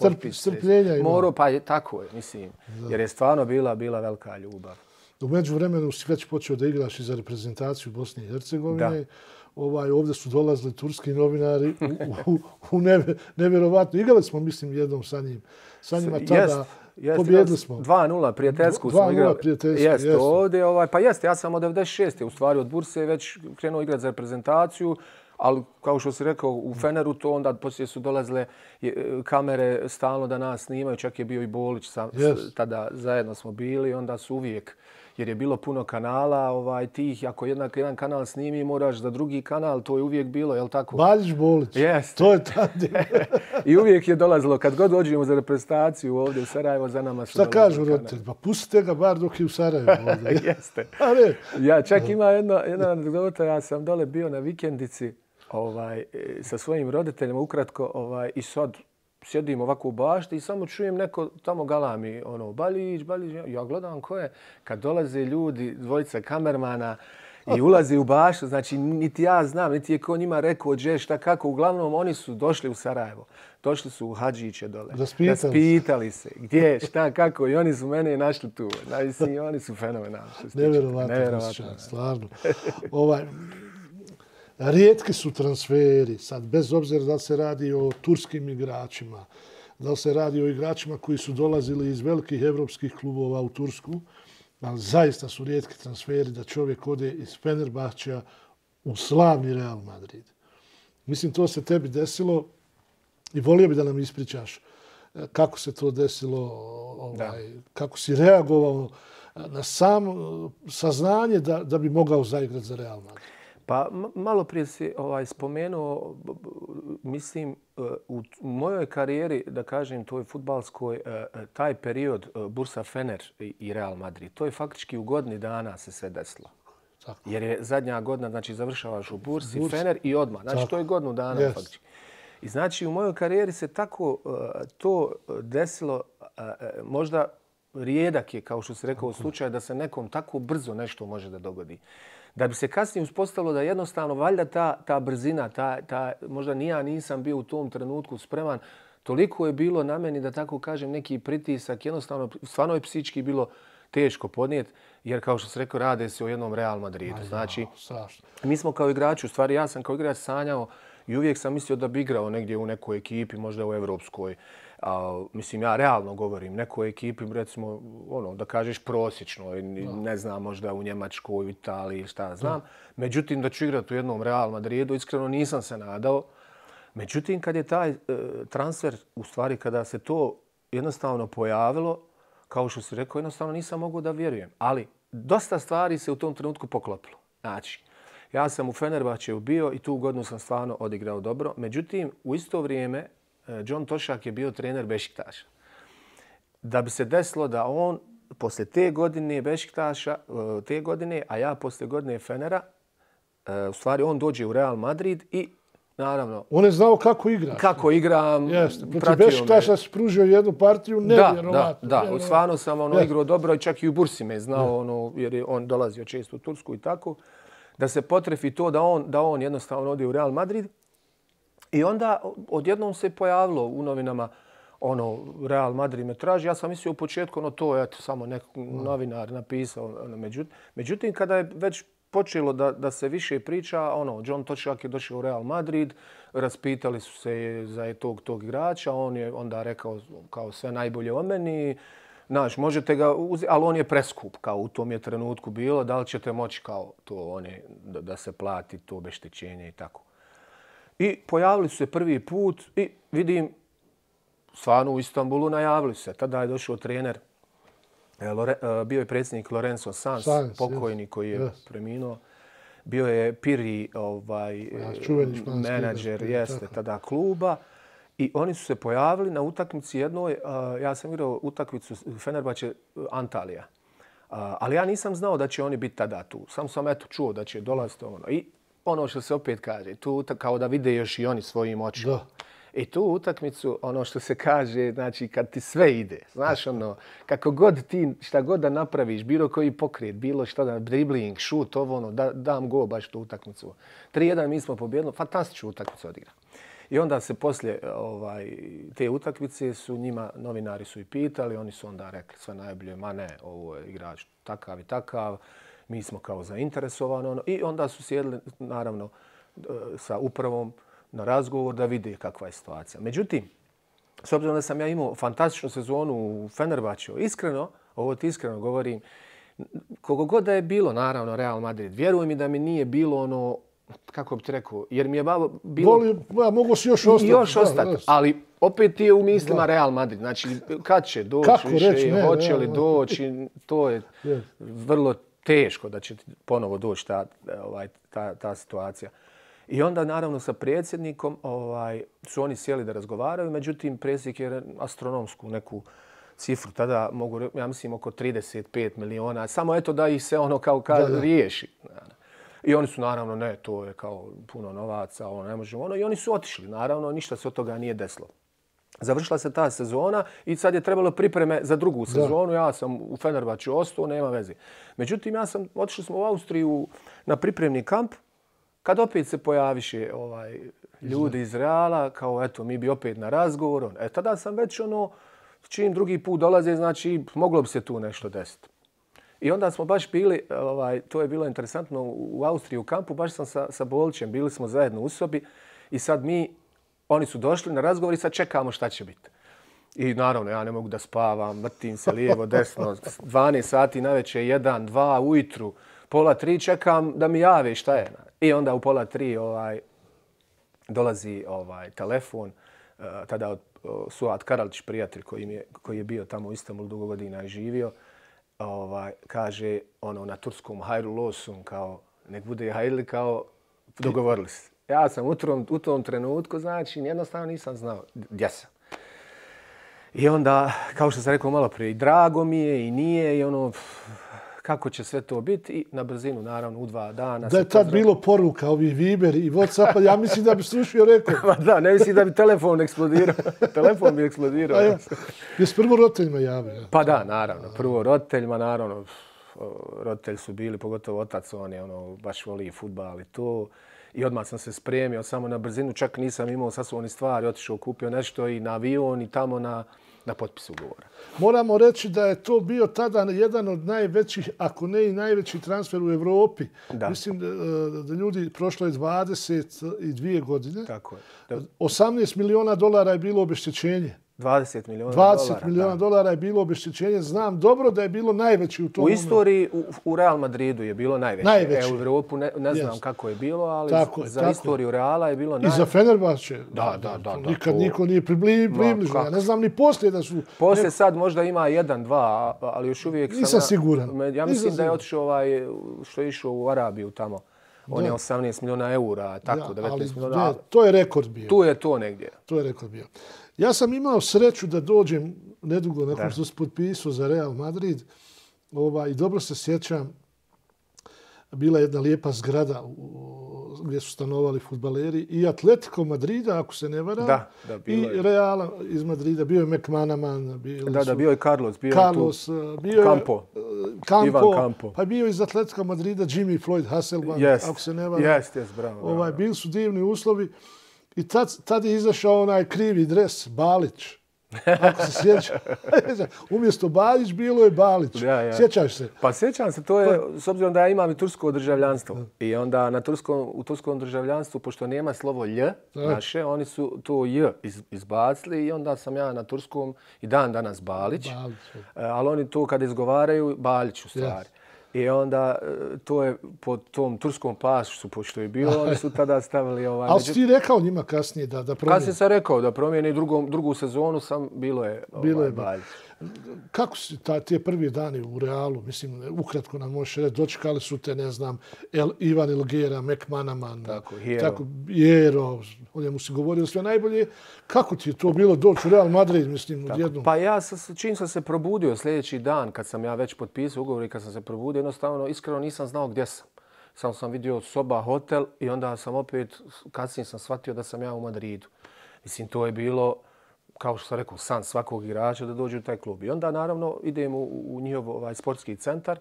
potpisao. Strpljenja ima. Moro, pa je, tako je, mislim. Da. Jer je stvarno bila, bila velika ljubav. U među vremenu si već počeo da igraš i za reprezentaciju Bosne i Hercegovine. Da. Ovaj, ovdje su dolazili turski novinari u, u, u nevjerovatno. Igrali smo, mislim, jednom sa njim. Sa njima tada... Jest jeste, pobjedili smo. 2-0, prijateljsku smo igrali. 2-0, prijateljsku, jeste. jeste. Ovdje, ovaj, pa jeste, ja sam od 96. u stvari od Burse već krenuo igrati za reprezentaciju. Ali kao što si rekao, u Feneru to onda poslije su dolazile kamere stalno da nas snimaju. Čak je bio i Bolić sa, yes. tada zajedno smo bili onda su uvijek jer je bilo puno kanala, ovaj tih ako jednak jedan kanal snimi, moraš da drugi kanal, to je uvijek bilo, je l' tako? Bađić Bolić. Yes. To je tad. I uvijek je dolazilo kad god dođemo za reprezentaciju ovdje u Sarajevo za nama su. Šta kažu roditelji? Pa pustite ga bar dok je u Sarajevu ovdje. Jeste. A ne. Ja čak ima jedno jedna anegdota, ja sam dole bio na vikendici ovaj e, sa svojim roditeljima ukratko ovaj i sad sjedim ovako u bašti i samo čujem neko tamo galami, ono, Balić, Balić, ja gledam ko je. Kad dolaze ljudi, dvojica kamermana i ulaze u baštu, znači niti ja znam, niti je ko njima rekao, gdje, šta, kako, uglavnom oni su došli u Sarajevo. Došli su u Hadžiće dole. Da spitali, da spitali se. Gdje, šta, kako. I oni su mene našli tu. Znači, oni su fenomenalni. Neverovatno. Neverovatno. Stvarno. Ovaj, Rijetki su transferi, sad bez obzira da se radi o turskim igračima, da se radi o igračima koji su dolazili iz velikih evropskih klubova u Tursku, ali zaista su rijetki transferi da čovjek ode iz Fenerbahća u slavni Real Madrid. Mislim, to se tebi desilo i volio bi da nam ispričaš e, kako se to desilo, ovaj, kako si reagovao na sam e, saznanje da, da bi mogao zaigrati za Real Madrid. Pa malo prije si ovaj, spomenuo, mislim, e, u mojoj karijeri, da kažem, toj futbalskoj, e, e, taj period Bursa Fener i Real Madrid, to je faktički u godini dana se sve desilo. Tako. Jer je zadnja godina, znači, završavaš u Bursi, Burs. Fener i odmah. Znači, Tako. to je godinu dana yes. faktički. I znači, u mojoj karijeri se tako uh, to desilo, uh, možda rijedak je, kao što se rekao, slučaj da se nekom tako brzo nešto može da dogodi. Uh, da bi se kasnije uspostavilo da jednostavno valjda ta, ta brzina, ta, ta, možda ni ja nisam bio u tom trenutku spreman, toliko je bilo na meni da tako kažem neki pritisak, jednostavno stvarno je psički bilo teško podnijeti, jer kao što se rekao, rade se o jednom Real Madridu. Znači, mi smo kao igrači, u stvari ja sam kao igrač sanjao i uvijek sam mislio da bi igrao negdje u nekoj ekipi, možda u Evropskoj. A, mislim, ja realno govorim, nekoj ekipi, recimo, ono, da kažeš prosječno, i ne znam možda u Njemačkoj, u Italiji, šta znam. Međutim, da ću igrati u jednom Real Madridu, iskreno nisam se nadao. Međutim, kad je taj e, transfer, u stvari, kada se to jednostavno pojavilo, kao što si rekao, jednostavno nisam mogao da vjerujem. Ali, dosta stvari se u tom trenutku poklopilo. Znači, ja sam u Fenerbahčeju bio i tu godinu sam stvarno odigrao dobro. Međutim, u isto vrijeme, Eh, John Toršak je bio trener Bešiktaša. Da bi se desilo da on posle te godine Bešiktaša, eh, te godine, a ja posle godine Fenera, eh, u stvari on dođe u Real Madrid i naravno... On je znao kako igra. Kako igram, Jeste, pratio Jeste, Bešiktaša me. spružio jednu partiju, ne da, Da, da, u stvarno sam ono, igrao dobro i čak i u Bursi me znao, ne. ono, jer je on dolazio često u Tursku i tako. Da se potrefi to da on, da on jednostavno ode u Real Madrid I onda odjednom se pojavilo u novinama ono Real Madrid metraži. Ja sam mislio u početku ono to je samo neki novinar napisao. Ono, međutim, međutim, kada je već počelo da, da se više priča, ono, John Točak je došao u Real Madrid, raspitali su se za je tog, tog igrača, on je onda rekao kao sve najbolje o meni. Znaš, možete ga uzeti, ali on je preskup, kao u tom je trenutku bilo, da li ćete moći kao to one, da, da se plati to obeštećenje i tako. I pojavili su se prvi put i vidim, stvarno u Istanbulu najavili se. Tada je došao trener, e, e, bio je predsjednik Lorenzo Sanz, pokojni koji je preminuo. Bio je Piri, ovaj, e, menadžer, jeste, tada kluba. I oni su se pojavili na utakmici jednoj, ja sam igrao utakmicu Fenerbahče Antalija. Ali ja nisam znao da će oni biti tada tu. Sam sam eto čuo da će dolaziti ono. I ono što se opet kaže, tu kao da vide još i oni svojim očima. Da. I e, tu utakmicu, ono što se kaže, znači kad ti sve ide, znaš ono, kako god ti, šta god da napraviš, bilo koji pokret, bilo šta da, dribbling, šut, ovo ono, da, dam go baš tu utakmicu. 3-1 mi smo pobjedili, fantastičnu utakmicu odigra. I onda se poslije ovaj, te utakmice su njima, novinari su i pitali, oni su onda rekli sve najbolje, ma ne, ovo je igrač takav i takav mi smo kao zainteresovani. Ono. I onda su sjedli, naravno, e, sa upravom na razgovor da vide kakva je situacija. Međutim, s obzirom da sam ja imao fantastičnu sezonu u Fenerbahču, iskreno, ovo ti iskreno govorim, kogo god da je bilo, naravno, Real Madrid, vjerujem mi da mi nije bilo ono, kako bi ti rekao, jer mi je bavo, bilo... Voli, ja, mogu si još ostati. Još ostati, ali opet je u mislima Real Madrid. Znači, kad će doći, kako hoće li doći, to je vrlo teško da će ponovo doći ta, ovaj, ta, ta situacija. I onda, naravno, sa predsjednikom ovaj, su oni sjeli da razgovaraju. Međutim, predsjednik je astronomsku neku cifru tada mogu, ja mislim, oko 35 miliona. Samo eto da ih se ono kao kad riješi. I oni su naravno, ne, to je kao puno novaca, ono, ne možemo. Ono, I oni su otišli, naravno, ništa se od toga nije deslo. Završila se ta sezona i sad je trebalo pripreme za drugu sezonu. Da. Ja sam u Fenerbahču ostao, nema veze. Međutim, ja sam, otišli smo u Austriju na pripremni kamp. Kad opet se pojaviše ovaj, ljudi iz Reala, kao eto, mi bi opet na razgovor. E, tada sam već ono, čim drugi put dolaze, znači moglo bi se tu nešto desiti. I onda smo baš bili, ovaj, to je bilo interesantno, u Austriju u kampu, baš sam sa, sa Bolićem, bili smo zajedno u sobi i sad mi Oni su došli na razgovor i sad čekamo šta će biti. I naravno, ja ne mogu da spavam, vrtim se lijevo, desno, 12 sati na večer, 1, 2, ujutru, pola 3, čekam da mi jave šta je. I onda u pola 3 ovaj, dolazi ovaj telefon, eh, tada od eh, Suat Karalić, prijatelj koji je, koji je bio tamo u Istanbul dugo godina i živio, ovaj, kaže ono na turskom Hajru Losun kao, nek bude Hajrli kao, dogovorili se. Ja sam utrom, u tom trenutku, znači, jednostavno nisam znao gdje sam. I onda, kao što sam rekao malo prije, i drago mi je i nije i ono, pff, kako će sve to biti i na brzinu, naravno, u dva dana. Da je tad pozdrav... bilo poruka ovi Viber i WhatsApp, ja mislim da bi slušio rekao. Ma da, ne mislim da bi telefon eksplodirao. telefon bi eksplodirao. Ja. Jes prvo roditeljima javio? Pa da, naravno, prvo roditeljima, naravno, roditelji su bili, pogotovo otac, on je ono, baš voli i futbal i to i odmah sam se spremio samo na brzinu. Čak nisam imao sa svojom stvari, otišao, kupio nešto i na avion i tamo na, na potpis ugovora. Moramo reći da je to bio tada jedan od najvećih, ako ne i najveći transfer u Evropi. Da. Mislim e, da ljudi prošlo je 22 godine. Tako je. Da... 18 miliona dolara je bilo obeštećenje. 20 miliona 20 dolara. 20 miliona da. dolara je bilo obeštećenje. Znam dobro da je bilo najveći u tom U istoriji u, Real Madridu je bilo najveće. Najveće. E, u Evropu ne, ne znam yes. kako je bilo, ali tako za tako istoriju Reala je bilo najveće. I za Fenerbahče. Da, da, da. da, da nikad to... niko nije približio. Ja ne znam ni poslije da su... Poslije ne... sad možda ima jedan, dva, ali još uvijek... Nisam sam, siguran. Ja, mislim Nisam da je otišao ovaj, što je išao u Arabiju tamo. On je 18 miliona eura, tako, ja, 19 miliona. Da, to je rekord bio. Tu je to negdje. To je rekord bio. Ja sam imao sreću da dođem nedugo nakon što se potpisao za Real Madrid. Ova, I dobro se sjećam, bila jedna lijepa zgrada u, gdje su stanovali futbaleri i Atletico Madrida, ako se ne varam, da, da, i Real iz Madrida. Bio je McManaman, da, su, da, bio je Carlos, bio Carlos, je tu. Eh, bio Je, eh, Campo, Ivan Campo. Pa bio iz Atletico Madrida Jimmy Floyd Hasselbank, yes. ako se ne varam. Jest, yes, bravo, bravo. Ovaj, bili su divni uslovi. I tad, tad je izašao onaj krivi dres, Balić. Ako se sjećaš. Umjesto Balić bilo je Balić. Ja, ja. Sjećaš se? Pa sjećam se. To je, pa- s obzirom da ja imam i tursko državljanstvo. I onda na turskom, u turskom državljanstvu, pošto nema slovo L naše, oni su to J izbacili i onda sam ja na turskom i dan danas Balić. Balić. E, ali oni to kada izgovaraju, Balić u stvari. Ja. I onda e, to je po tom turskom pasu, pošto je bilo, oni su tada stavili ovaj... Ali si ti rekao njima kasnije da, da promijeni? Kasnije sam rekao da promijeni drugu, drugu sezonu, sam bilo je ovaj, bilo je ovaj, bilo. Kako su ta, tije prvi dani u Realu, mislim, ukratko nam možeš reći, dočekali su te, ne znam, El, Ivan Ilgera, Mek Manaman, tako, Jero, tako, Jero o njemu si govorio sve najbolje. Kako ti je to bilo doći u Real Madrid, mislim, tako, odjednom? Pa ja, čim sam se probudio sljedeći dan, kad sam ja već potpisao ugovor i kad sam se probudio, jednostavno, iskreno nisam znao gdje sam. Samo sam vidio soba, hotel i onda sam opet, kasnije sam shvatio da sam ja u Madridu. Mislim, to je bilo kao što sam rekao, san svakog igrača da dođe u taj klub. I onda, naravno, idem u, u njihov ovaj, sportski centar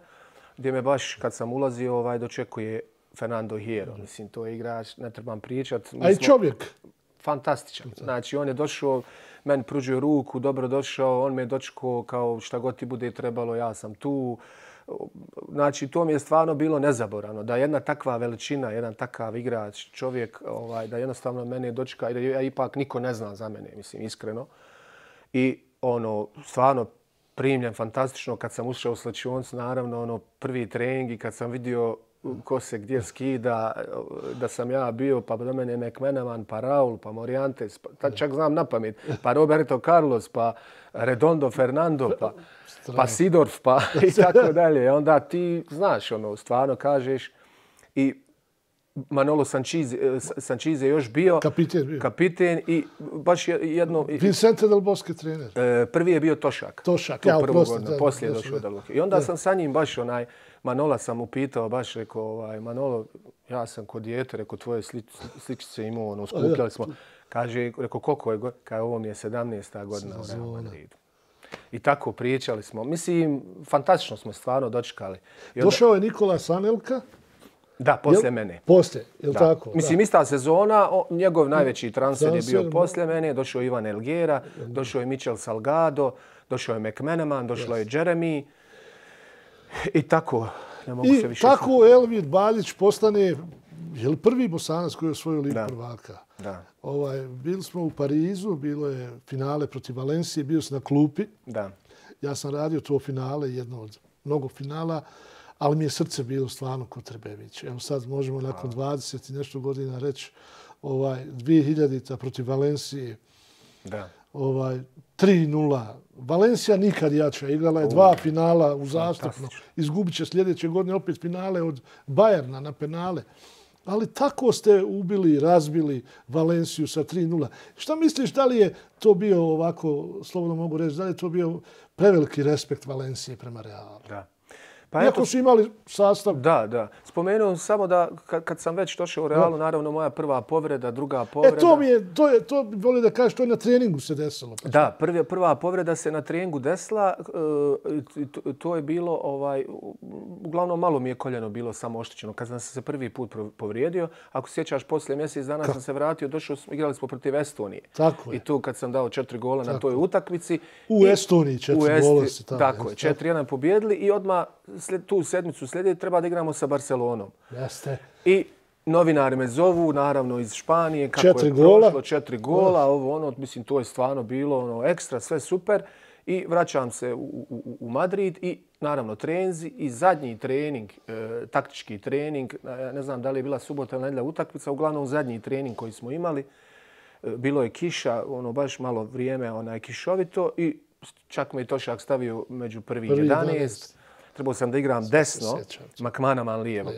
gdje me baš kad sam ulazio ovaj, dočekuje Fernando Hiero. Mislim, to je igrač, ne trebam pričat. A i čovjek? Fantastičan. Znači, on je došao, meni pružio ruku, dobro došao, on me je dočekao kao šta god ti bude trebalo, ja sam tu. Uh, znači, to mi je stvarno bilo nezaboravno. Da jedna takva veličina, jedan takav igrač, čovjek, ovaj, da jednostavno mene dočeka i da ja ipak niko ne zna za mene, mislim, iskreno. I ono, stvarno primljen fantastično kad sam ušao u slačionicu, naravno, ono, prvi trening i kad sam vidio ko se gdje skida, da sam ja bio, pa do mene Mekmenavan, pa Raul, pa Morientes, pa, ta čak znam na pamet, pa Roberto Carlos, pa Redondo Fernando, pa, pa Sidorf, pa i tako dalje. I Onda ti znaš, ono, stvarno kažeš i Manolo Sanchez je još bio kapiten, bio. kapiten i baš jedno... Vincente del Bosque trener. E, prvi je bio Tošak. Tošak, ja, prvo godinu, poslije došao do Luke. I onda sam sa njim baš onaj... Manola sam upitao, baš, rekao, ovaj, Manolo, ja sam kod djete, rekao, tvoje slič, sličice imao, ono, skupljali smo. Kaže, rekao, koliko je godina? Kaže, ovo mi je 17. godina u Real Madridu. I tako pričali smo. Mislim, fantastično smo stvarno dočekali. Onda... Došao je Nikola Sanelka. Da, poslije jel, mene. Poslije, je da. tako? Mislim, da. ista sezona, o, njegov najveći transfer Transfer, je bio poslije mene. Došao je Ivan Elgera, došao je Michel Salgado, došao je McManaman, došlo je Jeremy. I tako ne mogu se više... I tako sam... Elvir Baljić postane prvi bosanac koji je osvojio Ligu prvaka. Da. Ovaj, bili smo u Parizu, bilo je finale protiv Valencije, bio sam na klupi. Da. Ja sam radio to finale, jedno od mnogo finala, ali mi je srce bilo stvarno kod Trebević. Evo sad možemo nakon 20 i nešto godina reći ovaj, 2000-ta protiv Valencije. Da. Ovaj, 3-0. Valencija nikad jača igrala je dva finala u zastupno. Izgubit će sljedeće godine opet finale od Bajerna na penale. Ali tako ste ubili, razbili Valenciju sa 3-0. Šta misliš, da li je to bio ovako, slobodno mogu reći, da li je to bio preveliki respekt Valencije prema Realu? Da. Pa Iako eto, su imali sastav. Da, da. Spomenuo samo da kad, kad sam već došao u Realu, no. naravno moja prva povreda, druga povreda. E to mi je, to je, to bi volim da kažeš, to je na treningu se desilo. Pa da, prvi, prva povreda se na treningu desila. E, to je bilo, ovaj, uglavnom malo mi je koljeno bilo samo oštećeno. Kad sam se prvi put povrijedio, ako se sjećaš, poslije mjesec dana sam se vratio, došao, igrali smo protiv Estonije. Tako je. I tu kad sam dao četiri gola tako. na toj utakmici. U Estoniji četiri gola se tamo. Tako je, četiri jedan pobjedili i odmah tu sedmicu slijede treba da igramo sa Barcelonom. Jeste. I novinari me zovu, naravno iz Španije, kako četiri je gola. prošlo, četiri gola, Uf. ovo ono, mislim, to je stvarno bilo ono ekstra, sve super. I vraćam se u, u, u Madrid i naravno trenzi i zadnji trening, e, taktički trening, e, ne znam da li je bila subota ili nedelja utakmica, uglavnom zadnji trening koji smo imali, e, bilo je kiša, ono baš malo vrijeme onaj, kišovito i čak me je Tošak stavio među prvi, prvi 11. 11 trebao sam da igram desno, makmana man lijevo.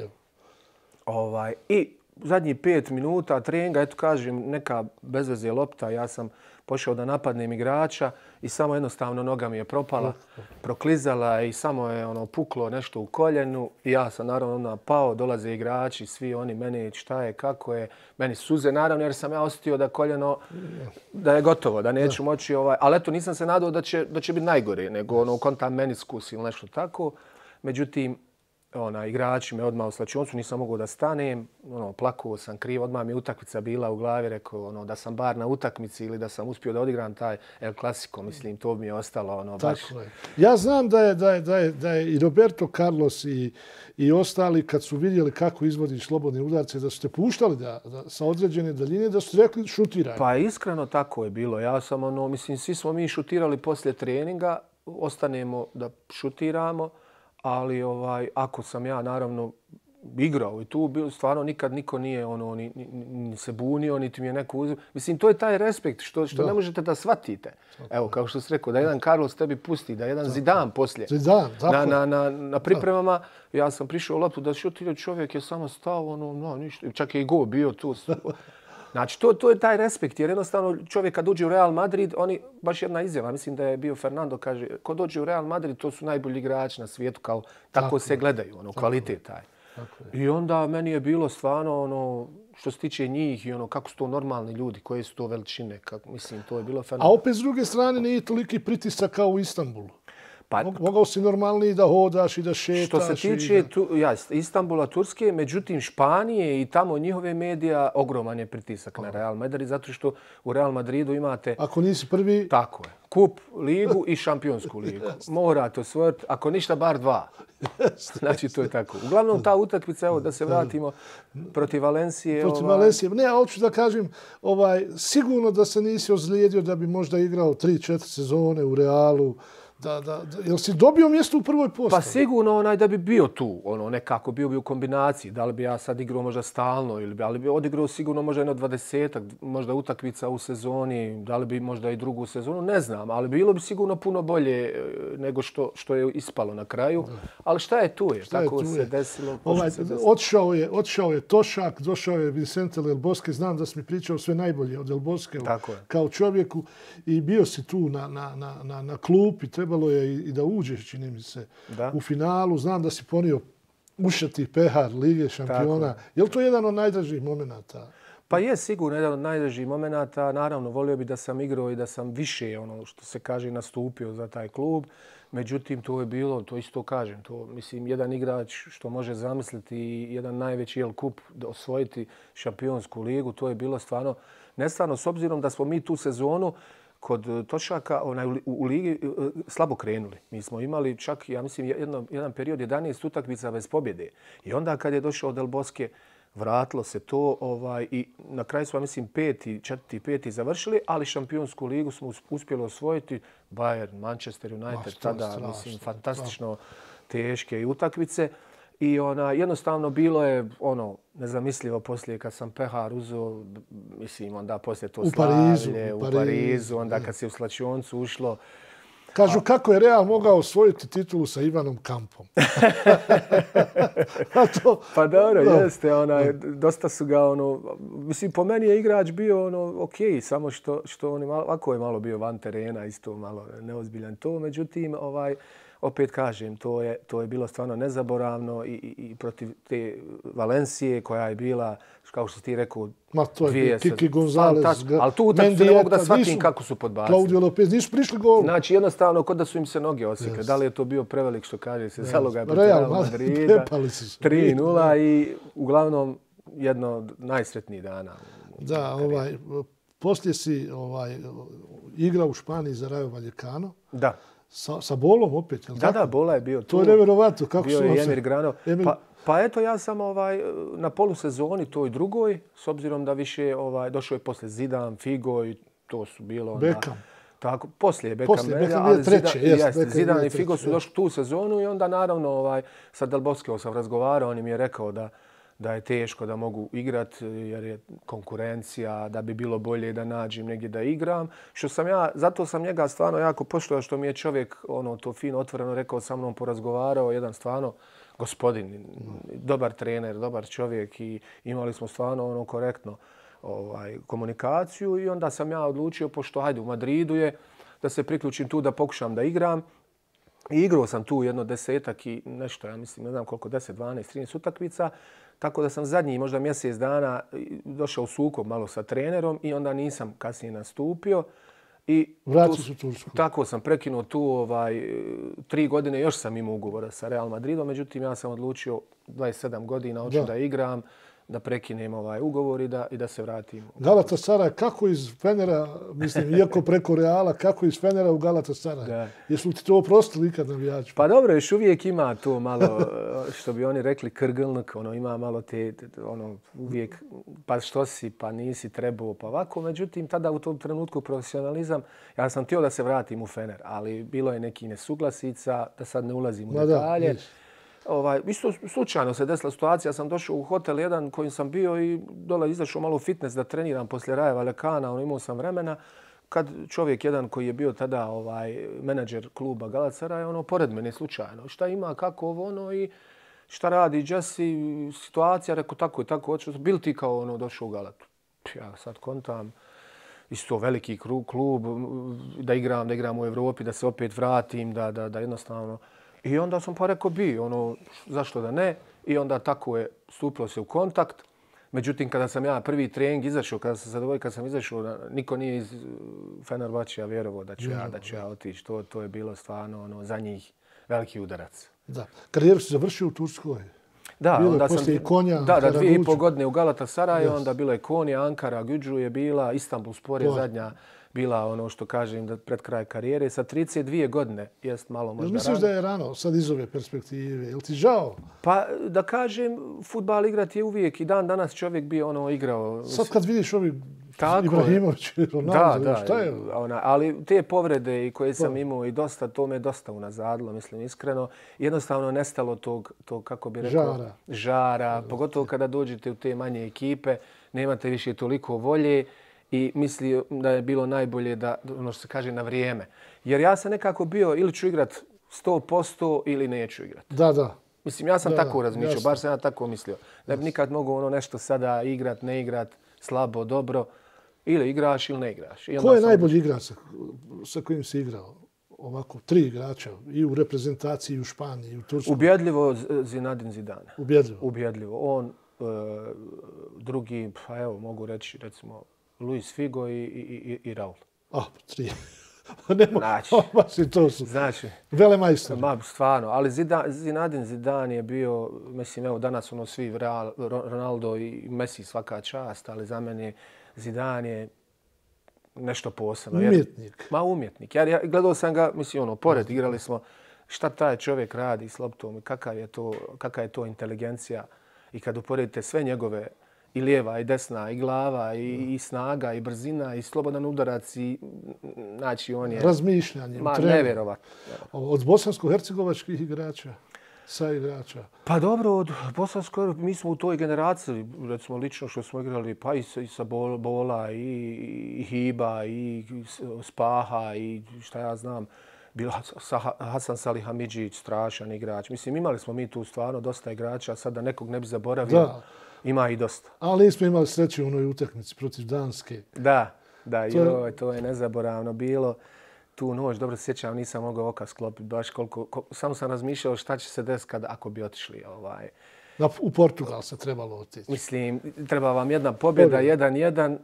Ovaj, I zadnji pet minuta treninga, eto kažem, neka bezveze lopta, ja sam pošao da napadnem igrača i samo jednostavno noga mi je propala, proklizala i samo je ono puklo nešto u koljenu. I ja sam naravno onda pao, dolaze igrači, svi oni meni šta je, kako je, meni suze naravno jer sam ja osjetio da koljeno da je gotovo, da neću da. moći ovaj, ali eto nisam se nadao da će da će biti najgore, nego ono kontam meniskus ili nešto tako. Međutim ona, igrači me odmah u slačioncu, nisam mogao da stanem, ono, plakao sam kriv, odmah mi utakmica bila u glavi, rekao ono, da sam bar na utakmici ili da sam uspio da odigram taj El Clasico, mislim, to mi je ostalo ono, baš Tako Je. Ja znam da je, da, je, da, je, da je i Roberto Carlos i, i ostali, kad su vidjeli kako izvodi slobodne udarce, da su te puštali da, da, sa određene daljine, da su rekli šutiraj. Pa iskreno tako je bilo. Ja sam, ono, mislim, svi smo mi šutirali posle treninga, ostanemo da šutiramo ali ovaj ako sam ja naravno igrao i tu bio stvarno nikad niko nije ono ni, ni, ni se bunio niti mi je neko uzeo mislim to je taj respekt što što da. ne možete da shvatite Tako. evo kao što se reko da jedan Carlos tebi pusti da jedan Zidane poslije Zidane na na na na pripremama ja sam prišao loptu da šutira čovjek je samo stao ono no ništa čak je i go bio tu Znači, to, to je taj respekt, jer jednostavno čovjek kad dođe u Real Madrid, oni, baš jedna izjava, mislim da je bio Fernando, kaže, ko dođe u Real Madrid, to su najbolji igrači na svijetu, kao tako, tako se gledaju, ono, tako kvalitet taj. Tako je. I onda meni je bilo stvarno, ono, što se tiče njih i ono, kako su to normalni ljudi, koje su to veličine, kako, mislim, to je bilo fenomenalno. A opet s druge strane nije toliko pritisak kao u Istanbulu. Pa, Mogao si normalni da hodaš i da šetaš. Što se tiče da... tu, ja, Istanbula, Turske, međutim Španije i tamo njihove medija, ogroman je pritisak na Real Madrid, zato što u Real Madridu imate... Ako nisi prvi... Tako je. Kup ligu i šampionsku ligu. Mora to ako ništa, bar dva. znači, to je tako. Uglavnom, ta utakmica, evo, da se vratimo protiv Valencije. Protiv ovaj... Valencije. Ne, hoću da kažem, ovaj, sigurno da se nisi ozlijedio da bi možda igrao 3-4 sezone u Realu da, da, da. Jel si dobio mjesto u prvoj postavi? Pa sigurno onaj da bi bio tu, ono nekako bio bi u kombinaciji. Da li bi ja sad igrao možda stalno ili bi, ali bi odigrao sigurno možda jedno dvadesetak, možda utakmica u sezoni, da li bi možda i drugu sezonu, ne znam. Ali bilo bi sigurno puno bolje e, nego što, što je ispalo na kraju. Ali šta je tu je? Šta Tako je tu se je? Desilo, ovaj, se desilo. Otišao je, otišao je Tošak, došao je Vicente Lelboske. Znam da si mi pričao sve najbolje od Lelboske kao čovjeku i bio si tu na, na, na, na, na klupi. Treba trebalo je i da uđeš, čini mi se, da. u finalu. Znam da si ponio ušati pehar Lige šampiona. Tako. Je li to jedan od najdražih momenta? Pa je sigurno jedan od najdražih momenta. Naravno, volio bi da sam igrao i da sam više, ono što se kaže, nastupio za taj klub. Međutim, to je bilo, to isto kažem, to mislim, jedan igrač što može zamisliti i jedan najveći jel kup da osvojiti šampionsku ligu, to je bilo stvarno nestvarno. S obzirom da smo mi tu sezonu uh, kod e, točaka onaj, u, u ligi e, slabo krenuli. Mi smo imali čak, ja mislim, jedno, jedan period 11 utakmica bez pobjede. I onda kad je došao Del Boske, vratilo se to ovaj i na kraju smo, mislim, peti, četvrti, peti završili, ali šampionsku ligu smo uspjeli osvojiti. Bayern, Manchester United, Ma, tada, strašno, mislim, fantastično strašno. teške utakmice. Uh, I ona, jednostavno bilo je ono nezamislivo poslije kad sam pehar uzeo, mislim, onda poslije to u slavlje, Parizu, u Parizu, onda kad se u slačioncu ušlo. Kažu, A... kako je Real mogao osvojiti titulu sa Ivanom Kampom? to... Pa dobro, no. jeste, ona, dosta su ga, ono, mislim, po meni je igrač bio, ono, ok, samo što, što on je malo, ako je malo bio van terena, isto malo neozbiljan to, međutim, ovaj, opet kažem, to je, to je bilo stvarno nezaboravno i, i, i protiv te Valencije koja je bila, kao što ti rekao, Ma to je Kiki Gonzalez, Ali tu utakci ne mogu da shvatim nisu, kako su podbacili. Claudio Lopez, nisu prišli gol. Znači, jednostavno, kod da su im se noge osjekle. Yes. Da li je to bio prevelik što kaže se yes. zaloga Real Madrida. 3-0 i uglavnom jedno od najsretnijih dana. Da, ovaj, poslije si ovaj, igra u Španiji za Rajo Valjekano. Da sa, sa bolom opet, je li da, tako? Da, da, bola je bio tu. To je nevjerovato kako bio su se... Bio je Emir Pa, pa eto, ja sam ovaj, na polusezoni, toj drugoj, s obzirom da više ovaj, došao je posle Zidan, Figo i to su bilo... Onda... Bekam. Tako, poslije je Beckham, poslije, Beckham ali je treće, Zidane, jest, jest, Beckham Zidane i Figo su došli tu sezonu i onda naravno ovaj, sa Dalboskeo sam razgovarao, on im je rekao da, da je teško da mogu igrat jer je konkurencija, da bi bilo bolje da nađem negdje da igram. Što sam ja, zato sam njega stvarno jako poštovao što mi je čovjek ono to fino otvoreno rekao sa mnom porazgovarao, jedan stvarno gospodin, dobar trener, dobar čovjek i imali smo stvarno ono korektno ovaj komunikaciju i onda sam ja odlučio pošto ajde u Madridu je da se priključim tu da pokušam da igram. I igrao sam tu jedno desetak i nešto, ja mislim, ne znam koliko, 10, 12, 13 utakmica. Tako da sam zadnji možda mjesec dana došao u sukob malo sa trenerom i onda nisam kasnije nastupio. I Vratio se u Tursku. Tako sam prekinuo tu ovaj, tri godine. Još sam imao ugovora sa Real Madridom. Međutim, ja sam odlučio 27 godina, hoću da. da igram da prekinem ovaj ugovor i da, i da se vratim. Galatasaraj, kako iz Fenera, mislim, iako preko Reala, kako iz Fenera u Galatasaraj? Da. Jesu ti to oprostili ikad na vijaču? Pa dobro, još uvijek ima to malo, što bi oni rekli, krgelnk, ono, ima malo te, ono, uvijek, pa što si, pa nisi trebao, pa ovako. Međutim, tada u tom trenutku profesionalizam, ja sam htio da se vratim u Fener, ali bilo je neki nesuglasica, da sad ne ulazim u detalje. Da, ovaj, isto slučajno se desila situacija. Ja sam došao u hotel jedan kojim sam bio i dole izašao malo u fitness da treniram poslije Rajeva Lekana. ono imao sam vremena kad čovjek jedan koji je bio tada ovaj menadžer kluba Galacara je ono pored mene slučajno. Šta ima, kako ovo, ono i šta radi Jesse, situacija, rekao tako i tako, hoću, bil ti kao ono došao u Galatu. Ja sad kontam, isto veliki klub, da igram, da igram u Evropi, da se opet vratim, da, da, da jednostavno... I onda sam pa rekao bi, ono, zašto da ne? I onda tako je stupilo se u kontakt. Međutim, kada sam ja prvi trening izašao, kada sam zadovoljio, kada sam izašao, niko nije iz uh, Fenerbahčeja vjerovao da ću, ja, da ću ja otići. To, to je bilo stvarno ono, za njih veliki udarac. Da. Karijeru se završio u Turskoj. Da, bilo onda sam, konja, da, da, dvije i pol godine u Galatasaraju, yes. onda bilo je Konja, Ankara, Gyudžu je bila, Istanbul spor je zadnja bila ono što kažem da pred kraj karijere. Sa 32 godine jest malo možda Misliš rano. da je rano sad iz ove perspektive? Jel ti žao? Pa da kažem, fudbal igrati je uvijek i dan danas čovjek bi ono igrao. Sad kad vidiš ovi Tako, Ibrahimović, Ronaldo, da, da, šta je? Ona, ali te povrede i koje sam to. Pa. imao i dosta, to me dosta unazadilo, mislim iskreno. Jednostavno nestalo tog, to kako bi rekao, žara. žara. Pogotovo kada dođete u te manje ekipe, nemate više toliko volje i misli da je bilo najbolje da, ono što se kaže, na vrijeme. Jer ja sam nekako bio ili ću igrat 100% ili neću igrat. Da, da. Mislim, ja sam da, tako razmišljao, baš sam ja tako mislio. Da bi nikad mogu ono nešto sada igrat, ne igrat, slabo, dobro. Ili igraš ili ne igraš. I Ko je sam... najbolji igrač sa, sa kojim si igrao? ovako tri igrača i u reprezentaciji i u Španiji i u Turskoj. Ubjedljivo Zinedine Zidane. Ubjedljivo. Ubjedljivo. On e, drugi, pa evo mogu reći recimo Luis Figo i, i, i, i Raul. O, tri. Pa Nemo, znači, o, baš i to su. Znači, Vele majstor. Ma, stvarno. Ali Zidane, Zinadin Zidane je bio, mislim, evo danas ono svi, Real, Ronaldo i Messi svaka čast, ali za mene Zidane je nešto posebno. Umjetnik. Jer, ma, umjetnik. Ja, ja gledao sam ga, mislim, ono, pored, igrali smo šta taj čovjek radi s loptom kakav je to, kakav je to inteligencija. I kad uporedite sve njegove i lijeva i desna i glava i, mm. i snaga i brzina i slobodan udarac i znači on je... Razmišljanje. Ma, nevjerovat. Od bosansko-hercegovačkih igrača sa igrača? Pa dobro, od bosansko mi smo u toj generaciji, recimo lično što smo igrali, pa i sa, i sa Bola i, i Hiba i Spaha i šta ja znam. Bila sa Hasan Salihamidžić, strašan igrač. Mislim, imali smo mi tu stvarno dosta igrača, sada nekog ne bi zaboravio. Da. Ima i dosta. Ali smo imali sreću u onoj utakmici protiv Danske. Da, da, to... Joj, to je nezaboravno bilo. Tu noć, dobro se sjećam, nisam mogao oka sklopiti baš koliko... Ko, samo sam razmišljao šta će se desiti kada ako bi otišli. Ovaj. Na, u Portugal se trebalo otići. Mislim, treba vam jedna pobjeda, 1-1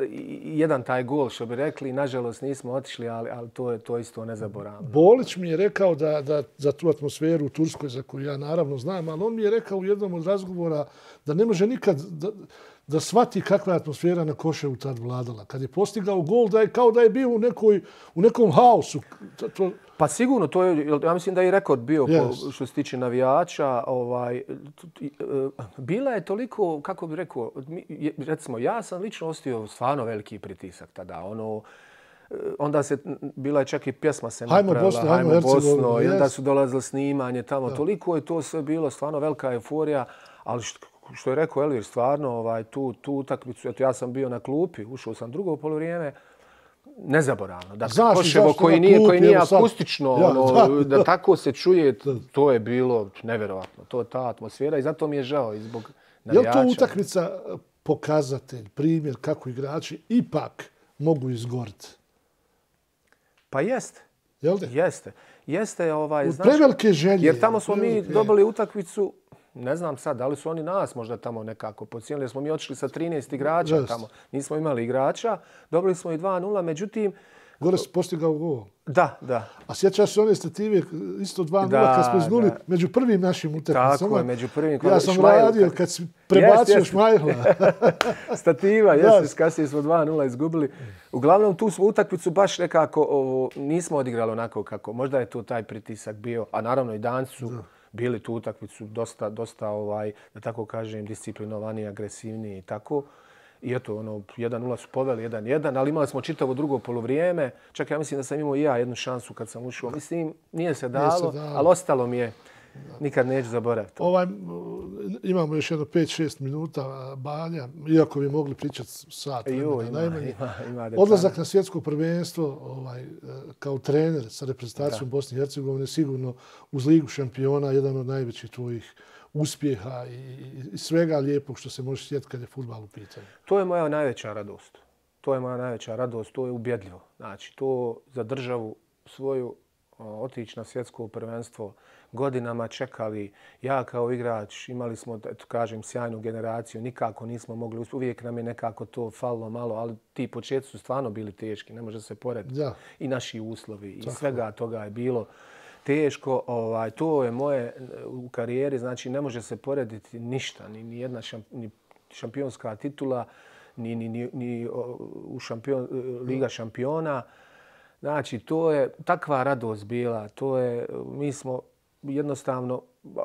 i, jedan taj gol što bi rekli. Nažalost nismo otišli, ali, ali to je to isto ne nezaboravno. Bolić mi je rekao da, da za tu atmosferu u Turskoj, za koju ja naravno znam, ali on mi je rekao u jednom od razgovora da ne može nikad... Da, da svati kakva je atmosfera na Koševu tad vladala. Kad je postigao gol, da je kao da je bio u, nekoj, u nekom haosu. To... Pa sigurno, to je, ja mislim da je rekord bio yes. po, što se tiče navijača. Ovaj, t, t, e, bila je toliko, kako bih rekao, mi, je, recimo ja sam lično ostio stvarno veliki pritisak tada. Ono, e, onda se bila je čak i pjesma se napravila. Hajmo Bosno, hajmo, hajmo Bosno. Yes. I su dolazili snimanje tamo. Da. Toliko je to sve bilo, stvarno velika euforija. Ali što, što je rekao Elvir, stvarno ovaj, tu, tu utakmicu, eto ja sam bio na klupi, ušao sam drugo polovrijeme, nezaboravno. Da dakle, Koševo koji nije, koji nije akustično, ja, ono, da, da. da, tako se čuje, to je bilo neverovatno. To je ta atmosfera i zato mi je žao i zbog navijača. Je to utakmica e, pokazatelj, primjer kako igrači ipak mogu izgoriti? Pa jest. Jel li? Jeste. Jeste, ovaj, znači. prevelike želje. Jer tamo smo mi dobili utakmicu, ne znam sad, da li su oni nas možda tamo nekako pocijenili, jer smo mi otišli sa 13 igrača Just. tamo. Nismo imali igrača, dobili smo i 2-0, međutim... Gore se postigao gol. Da, da. A sjeća se one stative, isto 2-0, da, kad smo iznuli da. među prvim našim utakmicama. Tako je, među prvim. Kod... Ja sam Šmajl, radio kad, kad si prebacio jest, Šmajla. Stativa, jesi, yes. kasnije smo 2-0 izgubili. Uglavnom, tu smo utakmicu baš nekako o, nismo odigrali onako kako. Možda je to taj pritisak bio, a naravno i Dancu. Da bili tu utakmicu dosta, dosta ovaj, da tako kažem, disciplinovani, agresivni i tako. I eto, ono, 1:0 su poveli, 1:1, ali imali smo čitavo drugo poluvrijeme. Čak ja mislim da sam imao i ja jednu šansu kad sam ušao. Mislim, nije se dalo, nije se dalo. ali ostalo mi je nikad neću zaboraviti. Ovaj, imamo još jedno 5-6 minuta banja, iako bi mogli pričati sat. Jo, ima, ima, ima Odlazak na svjetsko prvenstvo ovaj, e, kao trener sa reprezentacijom da. Bosne i Hercegovine sigurno uz Ligu šampiona jedan od najvećih tvojih uspjeha i, i svega lijepog što se može sjetiti kad je futbal u pitanju. To je moja najveća radost. To je moja najveća radost, to je ubjedljivo. Znači, to za državu svoju otići na svjetsko prvenstvo, godinama čekali. Ja kao igrač imali smo, eto kažem, sjajnu generaciju. Nikako nismo mogli. Uvijek nam je nekako to falilo malo, ali ti početci su stvarno bili teški. Ne može se porediti. Da. I naši uslovi Tako. i svega toga je bilo teško. Ovaj, to je moje u karijeri. Znači, ne može se porediti ništa. Ni, ni jedna šamp, ni šampionska titula, ni, ni, ni, ni u šampion, Liga šampiona. Znači, to je takva radost bila. To je, mi smo jednostavno,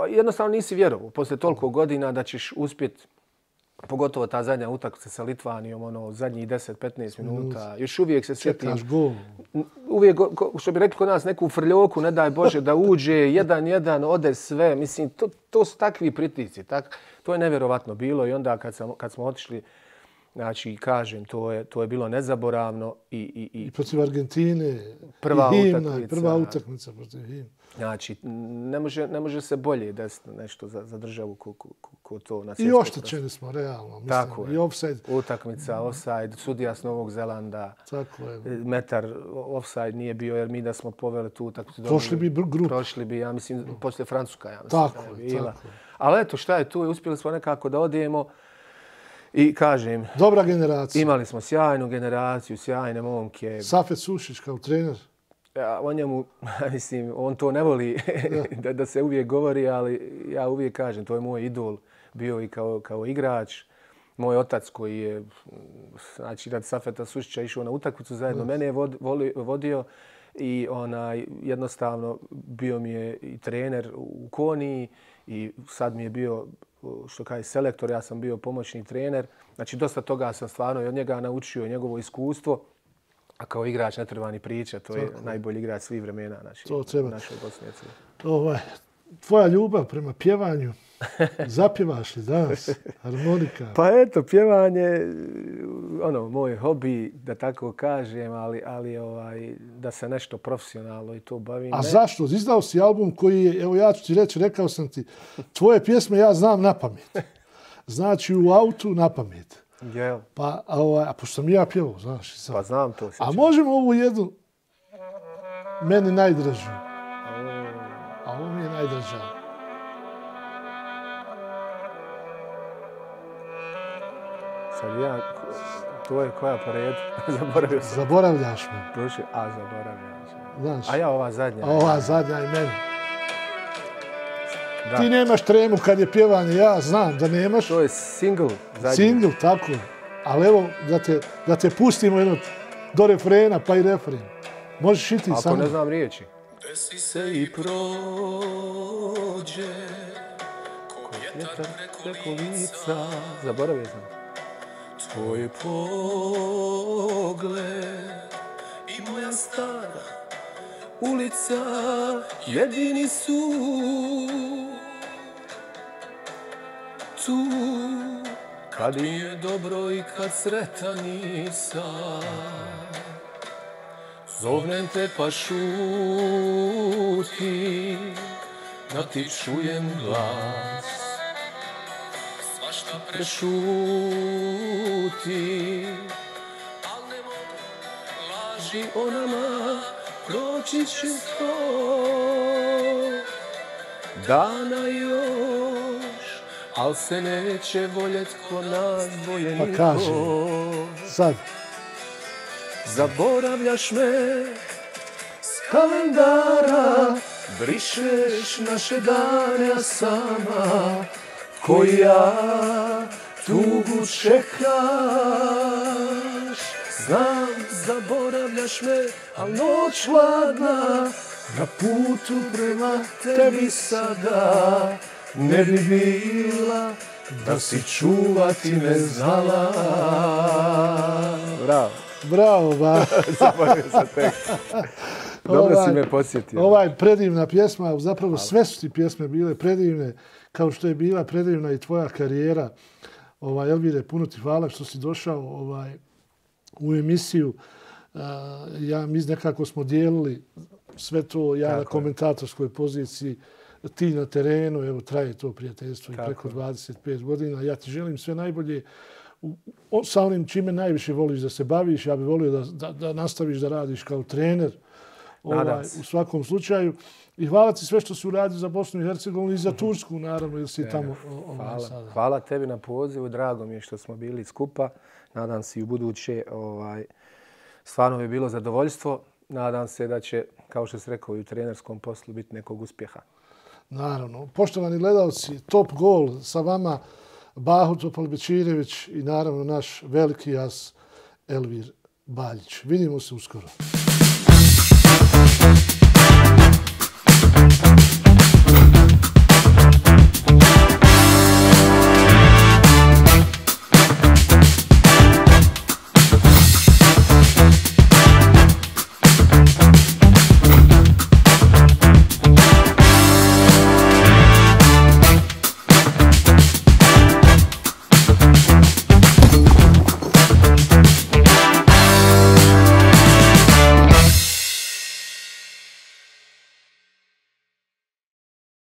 jednostavno nisi vjerovao posle toliko godina da ćeš uspjeti pogotovo ta zadnja utakmica sa Litvanijom, ono zadnjih 10-15 minuta. Još uvijek se sjetim. Čekaš gol. Uvijek, što bi rekli kod nas, neku frljoku, ne daj Bože, da uđe, jedan, jedan, ode sve. Mislim, to, to su takvi pritici. Tak, to je nevjerovatno bilo i onda kad, sam, kad smo otišli, Znači, kažem, to je, to je bilo nezaboravno. I, i, i, I protiv Argentine, prva i himna, utakmica. I prva utakmica protiv himna. Znači, ne može, ne može se bolje desiti nešto za, za državu ko, ko, ko, ko to na svijetu. I oštećeni smo, realno. Mislim, Tako je. I offside. Utakmica, offside, sudija s Novog Zelanda. Tako je. E, metar offside nije bio jer mi da smo poveli tu utakmicu. Prošli bi grup. Prošli bi, ja mislim, poslije Francuska. Ja mislim, tako je, tako je. Ali eto, šta je tu? Uspjeli smo nekako da odijemo. I kažem... Dobra generacija. Imali smo sjajnu generaciju, sjajne momke. Safet Sušić kao trener. Ja, on, njemu, mislim, on to ne voli da. da, da se uvijek govori, ali ja uvijek kažem, to je moj idol. Bio i kao, kao igrač. Moj otac koji je, znači, da Safeta Sušića išao na utakmicu zajedno. Da. Mene je vod, voli, vodio i onaj, jednostavno bio mi je i trener u Koniji i sad mi je bio što kaže selektor, ja sam bio pomoćni trener. Znači, dosta toga sam stvarno i od njega naučio, njegovo iskustvo. A kao igrač ne treba ni priča, to je Tako. najbolji igrač svih vremena znači, to treba. naše Bosne ovaj, Tvoja ljubav prema pjevanju, Zapjevaš li danas? Harmonika? Pa eto, pjevanje, ono, moj hobi, da tako kažem, ali, ali ovaj, da se nešto profesionalno i to bavim. A zašto? Izdao si album koji je, evo ja ću ti reći, rekao sam ti, tvoje pjesme ja znam na pamet. Znači u autu na pamet. Jel. Pa, ovaj, a pošto sam ja pjevao, znaš. Sam. Pa znam to. Sjećam. A možemo ovu jednu, meni najdražu. A ovo mi je najdražao. Sad ja, to je koja pored, Zaboravio sam. Zaboravljaš me. Duši, a zaboravljaš me. Znaš, a ja ova zadnja. A ova zadnja i meni. Da. Ti nemaš tremu kad je pjevanje, ja znam da nemaš. To je single zadnji. Single, tako je. Ali evo, da te, da te pustimo jedno do refrena, pa i refren. Možeš i ti sam. Ako ne znam riječi. Desi se i prođe, ko vjetar preko lica. Zaboravio sam tvoj pogled i moja stara ulica jedini su tu kad je dobro i kad sreta nisam. Zovnem te pa šuti, da ti čujem glas zašto prešuti Al ne mogu laži o nama Proći će sto Dana još Al se neće voljet ko nas dvoje Pa kaže, sad Zaboravljaš me S kalendara Brišeš naše dane sama koja tugu čekaš. Znam, zaboravljaš me, a noć hladna na putu prema tebi sada ne bi bila da si čuvati me zala. Bravo. Bravo, ba. Zapomnio se tek. Dobro si ovaj- me podsjetio. je ovaj predivna pjesma, zapravo sve su ti pjesme bile predivne, kao što je bila predivna i tvoja karijera. Ovaj, Elvire, puno ti hvala što si došao ovaj, u emisiju. Uh, ja, mi nekako smo dijelili sve to ja na komentatorskoj poziciji, ti na terenu, evo traje to prijateljstvo i preko 25 godina. Ja ti želim sve najbolje u, sa onim čime najviše voliš da se baviš. Ja bih volio da, da, nastaviš da radiš kao trener ovaj, u svakom slučaju. I hvala ti sve što si uradio za Bosnu i Hercegovini i za mhm. Tursku, naravno, jer si Evo, tamo. Ovaj, hvala, sada. hvala tebi na pozivu. Drago mi je što smo bili skupa. Nadam se i u buduće. Ovaj, stvarno je bilo zadovoljstvo. Nadam se da će, kao što si rekao, i u trenerskom poslu biti nekog uspjeha. Naravno. Poštovani gledalci, top gol sa vama Bahut Opalbećirević i naravno naš veliki jas Elvir Baljić. Vidimo se uskoro.